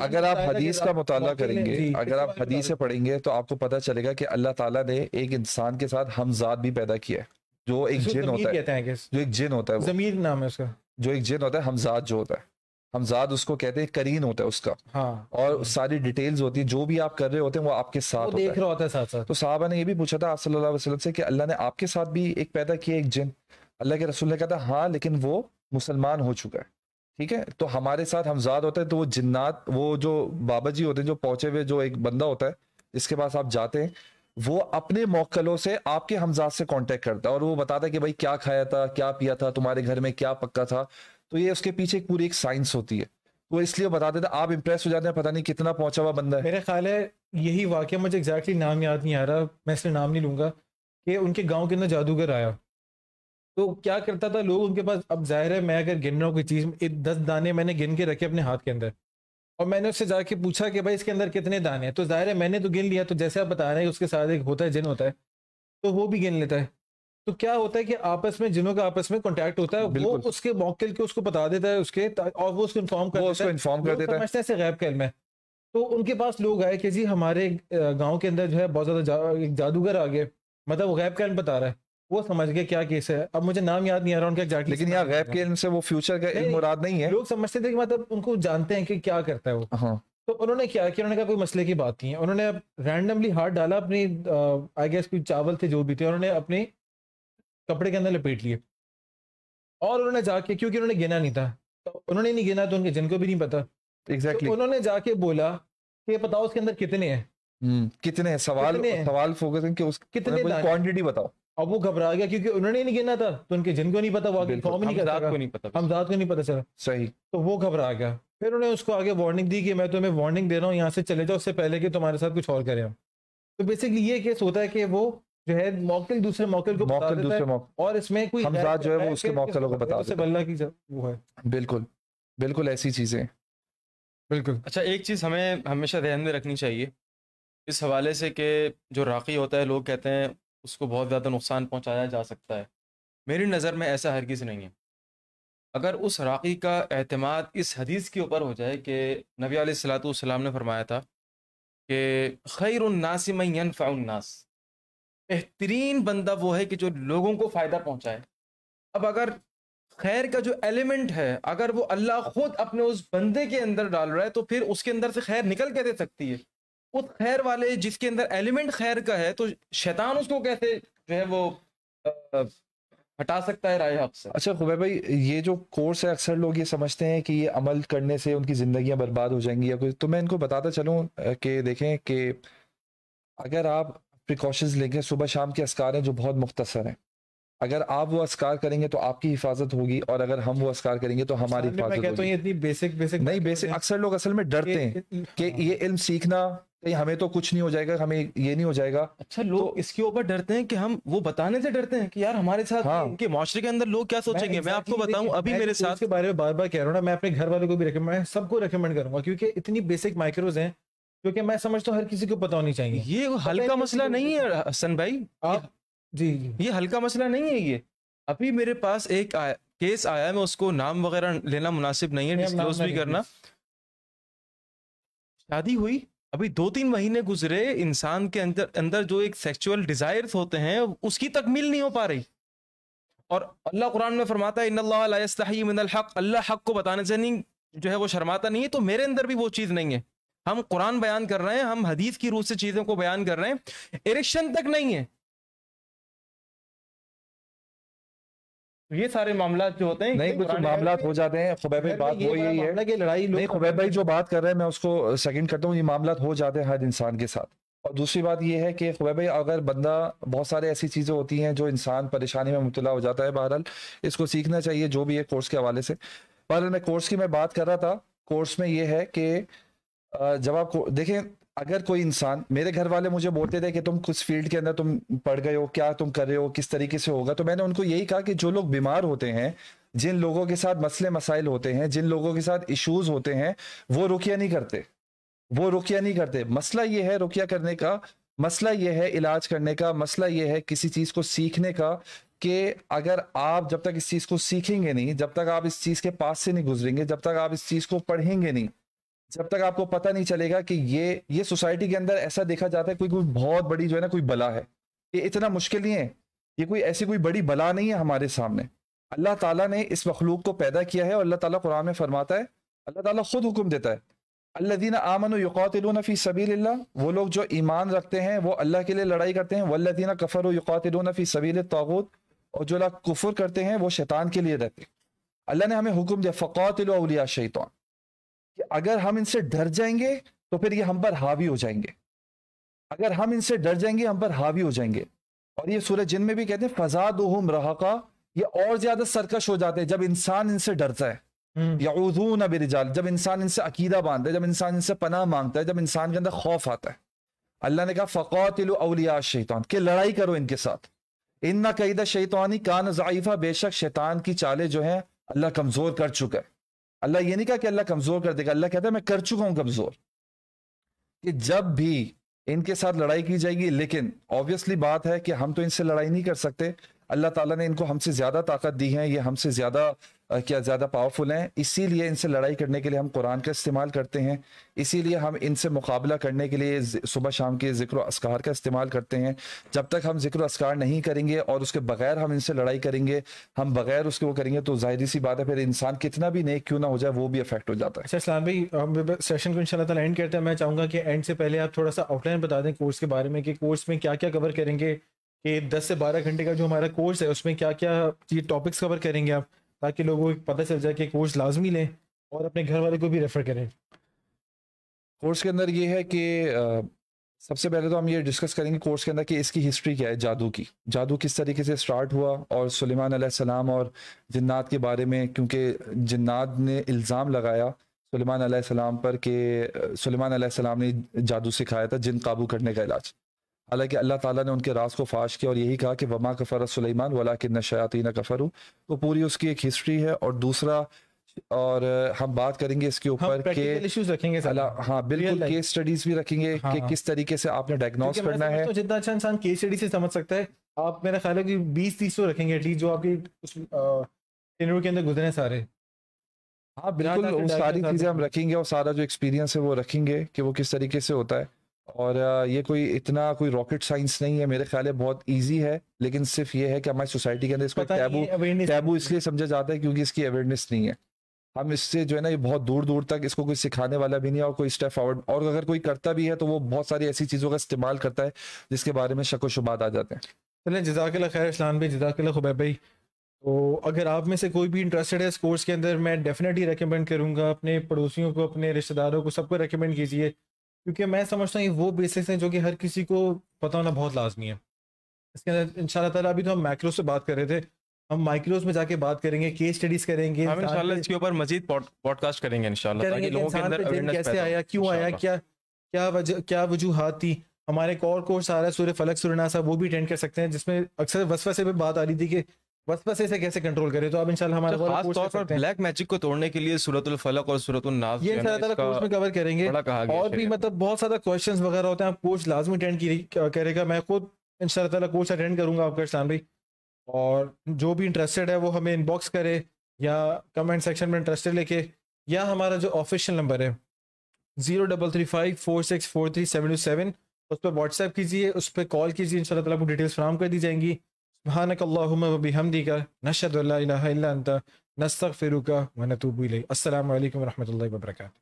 Speaker 2: अगर आप हदीस का मुताला करेंगे अगर आप हदीस से पढ़ेंगे तो आपको पता चलेगा कि अल्लाह ताला ने एक इंसान के साथ हमजाद भी पैदा किया है जो एक अच्छा, जिन होता है जो एक जिन होता है जमीर नाम है उसका जो एक जिन होता है हमजाद जो होता है हमजाद उसको कहते हैं करीन होता है उसका हाँ, और सारी डिटेल्स होती है जो भी आप कर रहे होते हैं वो आपके साथ वो देख रहा होता है साथ साथ तो साहबा ने ये भी पूछा था आप सल्लल्लाहु अलैहि वसल्लम से कि अल्लाह ने आपके साथ भी एक पैदा किया एक जिन अल्लाह के रसूल ने कहा था हाँ लेकिन वो मुसलमान हो चुका है ठीक है तो हमारे साथ हमजाद होता है तो वो जिन्नात वो जो बाबा जी होते हैं जो पहुंचे हुए जो एक बंदा होता है जिसके पास आप जाते हैं वो अपने मौकलों से आपके हमजाद से कांटेक्ट करता है और वो बताता है कि भाई क्या खाया था क्या पिया था तुम्हारे घर में क्या पक्का था तो ये उसके पीछे एक पूरी एक साइंस होती है वो इसलिए बता देता आप इम्प्रेस हो जाते हैं पता नहीं कितना पहुंचा हुआ बंदा है मेरा ख्याल है
Speaker 1: यही वाक्य मुझे एग्जैक्टली exactly नाम याद नहीं आ रहा मैं इसलिए नाम नहीं लूंगा कि उनके गांव के अंदर जादूगर आया तो क्या करता था लोग उनके पास अब जाहिर है मैं अगर गिन रहा हूँ कोई चीज़ दस दाने मैंने गिन के रखे अपने हाथ के अंदर और मैंने उससे जाके पूछा कि भाई इसके अंदर कितने दाने हैं तो जाहिर है मैंने तो गिन लिया तो जैसे आप बता रहे हैं उसके साथ एक होता है जिन होता है तो वो भी गिन लेता है तो क्या होता है कि आपस में जिनों का आपस में कांटेक्ट होता है वो उसके मौके के उसको बता देता है उसके और वो उसको इन्फॉर्म कर देता है इन्फॉर्म कर देता है ऐसे गैब कैल में तो उनके पास लोग आए कि जी हमारे गांव के अंदर जो है बहुत ज़्यादा एक जादूगर आ गए मतलब वो गैप कैल बता रहा है वो समझ गए क्या केस है अब मुझे नाम याद नहीं आ रहा उनका एग्जैक्टली लेकिन यार गैप के से
Speaker 2: वो फ्यूचर का इल्म मुराद
Speaker 1: नहीं है लोग समझते थे कि मतलब उनको जानते हैं कि क्या करता है वो हाँ। तो उन्होंने क्या किया उन्होंने कहा कोई मसले की बात नहीं है उन्होंने रैंडमली हाथ डाला अपनी आई गेस कोई चावल थे जो भी थे उन्होंने अपनी कपड़े के अंदर लपेट लिए और उन्होंने जाके क्योंकि उन्होंने गिना नहीं था तो उन्होंने नहीं गिना तो उनके जिनको भी नहीं पता एग्जैक्टली तो उन्होंने जाके बोला कि बताओ उसके अंदर कितने हैं हम्म, कितने है? सवाल कितने है?
Speaker 2: सवाल फोकस कि उस कितने क्वांटिटी
Speaker 1: बताओ अब वो घबरा गया क्योंकि उन्होंने नहीं गिना था तो उनके जिनको नहीं पता वो आगे फॉर्म नहीं करता को नहीं पता हमजाद को नहीं पता चला सही तो वो घबरा गया फिर उन्होंने उसको आगे वार्निंग दी कि मैं तो तुम्हें वार्निंग दे रहा हूँ यहाँ से चले जाओ उससे पहले कि तुम्हारे साथ कुछ और करें तो बेसिकली ये केस होता है कि वो जो है मॉकल दूसरे मॉकल को मॉकल दूसरे मॉकल और इसमें कोई हमजा जो है वो उसके मॉकलों को बता देता बल्ला
Speaker 2: की वो है बिल्कुल बिल्कुल ऐसी चीजें बिल्कुल
Speaker 3: अच्छा एक चीज हमें हमेशा ध्यान में रखनी चाहिए इस हवाले से कि जो राखी होता है लोग कहते हैं उसको बहुत ज़्यादा नुकसान पहुंचाया जा सकता है मेरी नज़र में ऐसा हरगिज़ नहीं है अगर उस राखी का अहतमाद इस हदीस के ऊपर हो जाए कि नबी सलाम ने फरमाया था कि खैर नासिमयन फ़ाउन्नास बेहतरीन बंदा वो है कि जो लोगों को फ़ायदा पहुंचाए अब अगर खैर का जो एलिमेंट है अगर वो अल्लाह खुद अपने उस बंदे के अंदर डाल रहा है तो फिर उसके अंदर से खैर निकल के दे सकती है उस खैर वाले जिसके अंदर एलिमेंट खैर का है तो शैतान उसको कैसे जो है वो हटा सकता है राय हक से
Speaker 2: अच्छा खुबे भाई ये जो कोर्स है अक्सर लोग ये समझते हैं कि ये अमल करने से उनकी ज़िंदियाँ बर्बाद हो जाएंगी या कुछ तो मैं इनको बताता चलूँ कि देखें कि अगर आप प्रिकॉशंस लेंगे सुबह शाम के असकार हैं जो बहुत मुख्तसर हैं अगर आप वो असकार करेंगे तो आपकी हिफाजत होगी और अगर हम वो असकार करेंगे तो हमारी हिफाजत होगी तो इतनी बेसिक बेसिक नहीं बेसिक अक्सर लोग असल में डरते हैं कि हाँ। ये इल्म सीखना कहीं हमें तो कुछ नहीं हो जाएगा हमें ये नहीं हो जाएगा अच्छा लोग तो, इसके ऊपर
Speaker 3: डरते हैं कि हम वो बताने से डरते हैं कि यार हमारे साथ हाँ, के माशरे के अंदर लोग क्या सोचेंगे मैं, मैं आपको बताऊं अभी मेरे साथ
Speaker 1: के बारे में बार बार कह रहा हूँ ना मैं अपने घर वालों को भी रिकमेंड सबको रिकमेंड करूंगा क्योंकि इतनी बेसिक माइक्रोज है क्योंकि मैं समझता हूँ हर किसी को पता होनी चाहिए ये तो हल्का मसला नहीं है हसन भाई
Speaker 3: आप जी ये हल्का मसला नहीं है ये अभी मेरे पास एक केस आया मैं उसको नाम वगैरह लेना मुनासिब नहीं है डिस्क्लोज भी करना शादी हुई अभी दो तीन महीने गुजरे इंसान के अंदर अंदर जो एक सेक्सुअल डिजायर होते हैं उसकी तकमील नहीं हो पा रही और अल्लाह कुरान में फरमाता है इन हक अल्लाह हक को बताने से नहीं जो है वो शर्माता नहीं है तो मेरे अंदर भी वो चीज़ नहीं है हम कुरान बयान कर रहे हैं हम हदीस की रूह से चीजों को बयान कर रहे हैं इरेक्शन तक नहीं है तो ये सारे मामला जो होते हैं नहीं
Speaker 2: कुछ मामला हो जाते हैं खुबैब भाई बात वो यही है कि लड़ाई नहीं खुबैब भाई जो बात कर रहे हैं मैं उसको सेकंड करता हूँ ये मामला हो जाते हैं हर इंसान के साथ और दूसरी बात ये है कि खुबैब भाई अगर बंदा बहुत सारे ऐसी चीज़ें होती हैं जो इंसान परेशानी में मुबला हो जाता है बहरहाल इसको सीखना चाहिए जो भी है कोर्स के हवाले से बहरहाल मैं कोर्स की मैं बात कर रहा था कोर्स में ये है कि जब आप देखें अगर कोई इंसान मेरे घर वाले मुझे बोलते थे कि तुम कुछ फील्ड के अंदर तुम पढ़ गए हो क्या तुम कर रहे हो किस तरीके से होगा तो मैंने उनको यही कहा कि जो लोग बीमार होते हैं जिन लोगों के साथ मसले मसाइल होते हैं जिन लोगों के साथ इश्यूज होते हैं वो रुकिया नहीं करते वो रुकिया नहीं करते मसला ये है रुकिया करने का मसला ये है इलाज करने का मसला ये है किसी चीज़ को सीखने का कि अगर आप जब तक इस चीज़ को सीखेंगे नहीं जब तक आप इस चीज़ के पास से नहीं गुजरेंगे जब तक आप इस चीज़ को पढ़ेंगे नहीं जब तक आपको पता नहीं चलेगा कि ये ये सोसाइटी के अंदर ऐसा देखा जाता है कोई कोई बहुत बड़ी जो है ना कोई बला है ये इतना मुश्किल नहीं है ये कोई ऐसी कोई बड़ी बला नहीं है हमारे सामने अल्लाह ताला ने इस मखलूक को पैदा किया है और अल्लाह ताला कुरान में फरमाता है अल्लाह ताला खुद हुक्म देता है अल्लादीन आमन युकातिलून फ़ी वो लोग जो ईमान रखते हैं वो अल्लाह के लिए लड़ाई करते हैं वल्लादीन कफ़र युकातिलून फ़ी सबील तागूत और जो लोग कुफर करते हैं वो शैतान के लिए रहते हैं अल्लाह ने हमें हुक्म दिया फ़कौतलिया शैतान कि अगर हम इनसे डर जाएंगे तो फिर ये हम पर हावी हो जाएंगे अगर हम इनसे डर जाएंगे हम पर हावी हो जाएंगे और ये सूरज जिन में भी कहते हैं फजाद रहाका ये और ज्यादा सरकश हो जाते हैं जब इंसान इनसे डरता है हम्म। या बिरजाल जब इंसान इनसे अकीदा बांधता है जब इंसान इनसे पनाह मांगता है जब इंसान के अंदर खौफ आता है अल्लाह ने कहा फ़कौतिल अलिया शैतान के लड़ाई करो इनके साथ इन ना कैदा शैतानी कान ज़ाइफा बेशक शैतान की चालें जो हैं अल्लाह कमज़ोर कर चुका है अल्लाह ये नहीं कहा कि अल्लाह कमजोर कर देगा अल्लाह कहता है मैं कर चुका हूं कमजोर कि जब भी इनके साथ लड़ाई की जाएगी लेकिन ऑब्वियसली बात है कि हम तो इनसे लड़ाई नहीं कर सकते अल्लाह ताला ने इनको हमसे ज्यादा ताकत दी है ये हमसे ज्यादा क्या ज़्यादा पावरफुल हैं इसीलिए इनसे लड़ाई करने के लिए हम कुरान का इस्तेमाल करते हैं इसीलिए हम इनसे मुकाबला करने के लिए सुबह शाम के जिक्र असकार का इस्तेमाल करते हैं जब तक हम जिक्र असकार नहीं करेंगे और उसके बगैर हम इनसे लड़ाई करेंगे हम बगैर उसके वो करेंगे तो जाहिर सी बात है फिर इंसान कितना भी नेक क्यों ना हो जाए वो भी अफेक्ट हो जाता है अच्छा
Speaker 1: इस्लाम भाई हम सेशन को इंशाल्लाह एंड करते हैं मैं चाहूँगा कि एंड से पहले आप थोड़ा सा आउटलाइन बता दें कोर्स के बारे में कि कोर्स में क्या क्या कवर करेंगे कि दस से बारह घंटे का जो हमारा कोर्स है उसमें क्या क्या ये टॉपिक्स कवर करेंगे आप ताकि लोगों को पता चल जाए कि कोर्स लाजमी लें और अपने घर वाले को भी रेफ़र करें
Speaker 2: कोर्स के अंदर ये है कि सबसे पहले तो हम ये डिस्कस करेंगे कोर्स के अंदर कि इसकी हिस्ट्री क्या है जादू की जादू किस तरीके से स्टार्ट हुआ और सुलेमान सलाम और जन्नात के बारे में क्योंकि जन्नात ने इल्ज़ाम लगाया सुलेमान सलाम पर कि सुलेमान सलाम ने जादू सिखाया था जिन काबू करने का इलाज हालांकि अल्लाह ताला ने उनके रास को फाश किया और यही कहा कि वमा कफ़र सुलेमान वला कि नशायातीन कफ़रू तो पूरी उसकी एक हिस्ट्री है और दूसरा और हम बात करेंगे इसके ऊपर के रखेंगे हाँ बिल्कुल केस स्टडीज भी रखेंगे हाँ, कि हाँ। किस तरीके से आपने डायग्नोस करना है तो
Speaker 1: जितना अच्छा इंसान केस स्टडी से समझ सकता है आप मेरा ख्याल है कि बीस तीस सौ तो रखेंगे जो आपके इंटरव्यू के अंदर गुजरे सारे
Speaker 2: हाँ बिल्कुल सारी चीज़ें हम रखेंगे और सारा जो एक्सपीरियंस है वो रखेंगे कि वो किस तरीके से होता है और ये कोई इतना कोई रॉकेट साइंस नहीं है मेरे ख्याल है बहुत इजी है लेकिन सिर्फ ये है कि हमारी सोसाइटी के अंदर इसको टैबू टैबू इसलिए समझा जाता है क्योंकि इसकी अवेयरनेस नहीं है हम इससे जो है ना ये बहुत दूर दूर तक इसको कोई सिखाने वाला भी नहीं है और कोई स्टेप फॉरवर्ड और अगर कोई करता भी है तो वो बहुत सारी ऐसी चीज़ों का इस्तेमाल करता है जिसके बारे में शक व शुबात आ जाते हैं
Speaker 1: चलें जजाकला खैर इस्लाम भाई जजाकला खुबैब भाई तो अगर आप में से कोई भी इंटरेस्टेड है इस कोर्स के अंदर मैं डेफिनेटली रेकमेंड करूँगा अपने पड़ोसियों को अपने रिश्तेदारों को सबको रेकमेंड कीजिए क्योंकि मैं समझता हूँ ये वो बेसिक्स हैं जो कि हर किसी को पता होना बहुत लाजमी है इसके अंदर इंशाल्लाह ताला अभी तो हम माइक्रो से बात कर रहे थे हम माइक्रोस में जाके बात करेंगे केस स्टडीज करेंगे
Speaker 3: इसके ऊपर मजीद पॉडकास्ट करेंगे कैसे आया क्यों आया क्या
Speaker 1: क्या वजह क्या वजूहत थी हमारे एक और कोर्स आ रहा है सूर्य फलक सुरना सूर्यनास वो भी अटेंड कर सकते हैं जिसमें अक्सर वसवा से भी बात आ रही थी कि बस बस ऐसे कैसे कंट्रोल करें तो आप इंशाल्लाह हमारे अच्छा, खास तौर पर ब्लैक
Speaker 3: मैजिक को तोड़ने के लिए सूरतुल फलक और सूरतुल नास ये सारा कोर्स में कवर करेंगे और भी
Speaker 1: मतलब बहुत सारा क्वेश्चंस वगैरह होते हैं आप कोर्स लाजमी अटेंड करेगा मैं खुद इंशाल्लाह ताला कोर्स अटेंड करूंगा आपके इस्लाम भाई और जो भी इंटरेस्टेड है वो हमें इनबॉक्स करे या कमेंट सेक्शन में इंटरेस्टेड लेके या हमारा जो ऑफिशियल नंबर है zero double three five four six four three seven two seven उस पर व्हाट्सएप कीजिए उस पर कॉल कीजिए इंशाल्लाह ताला को डिटेल्स फ्राहम कर दी जाएंगी सुबहानक वबिहमदिका नशद नस्तफ़िरुका वनतूबल असल वरहमल वर्का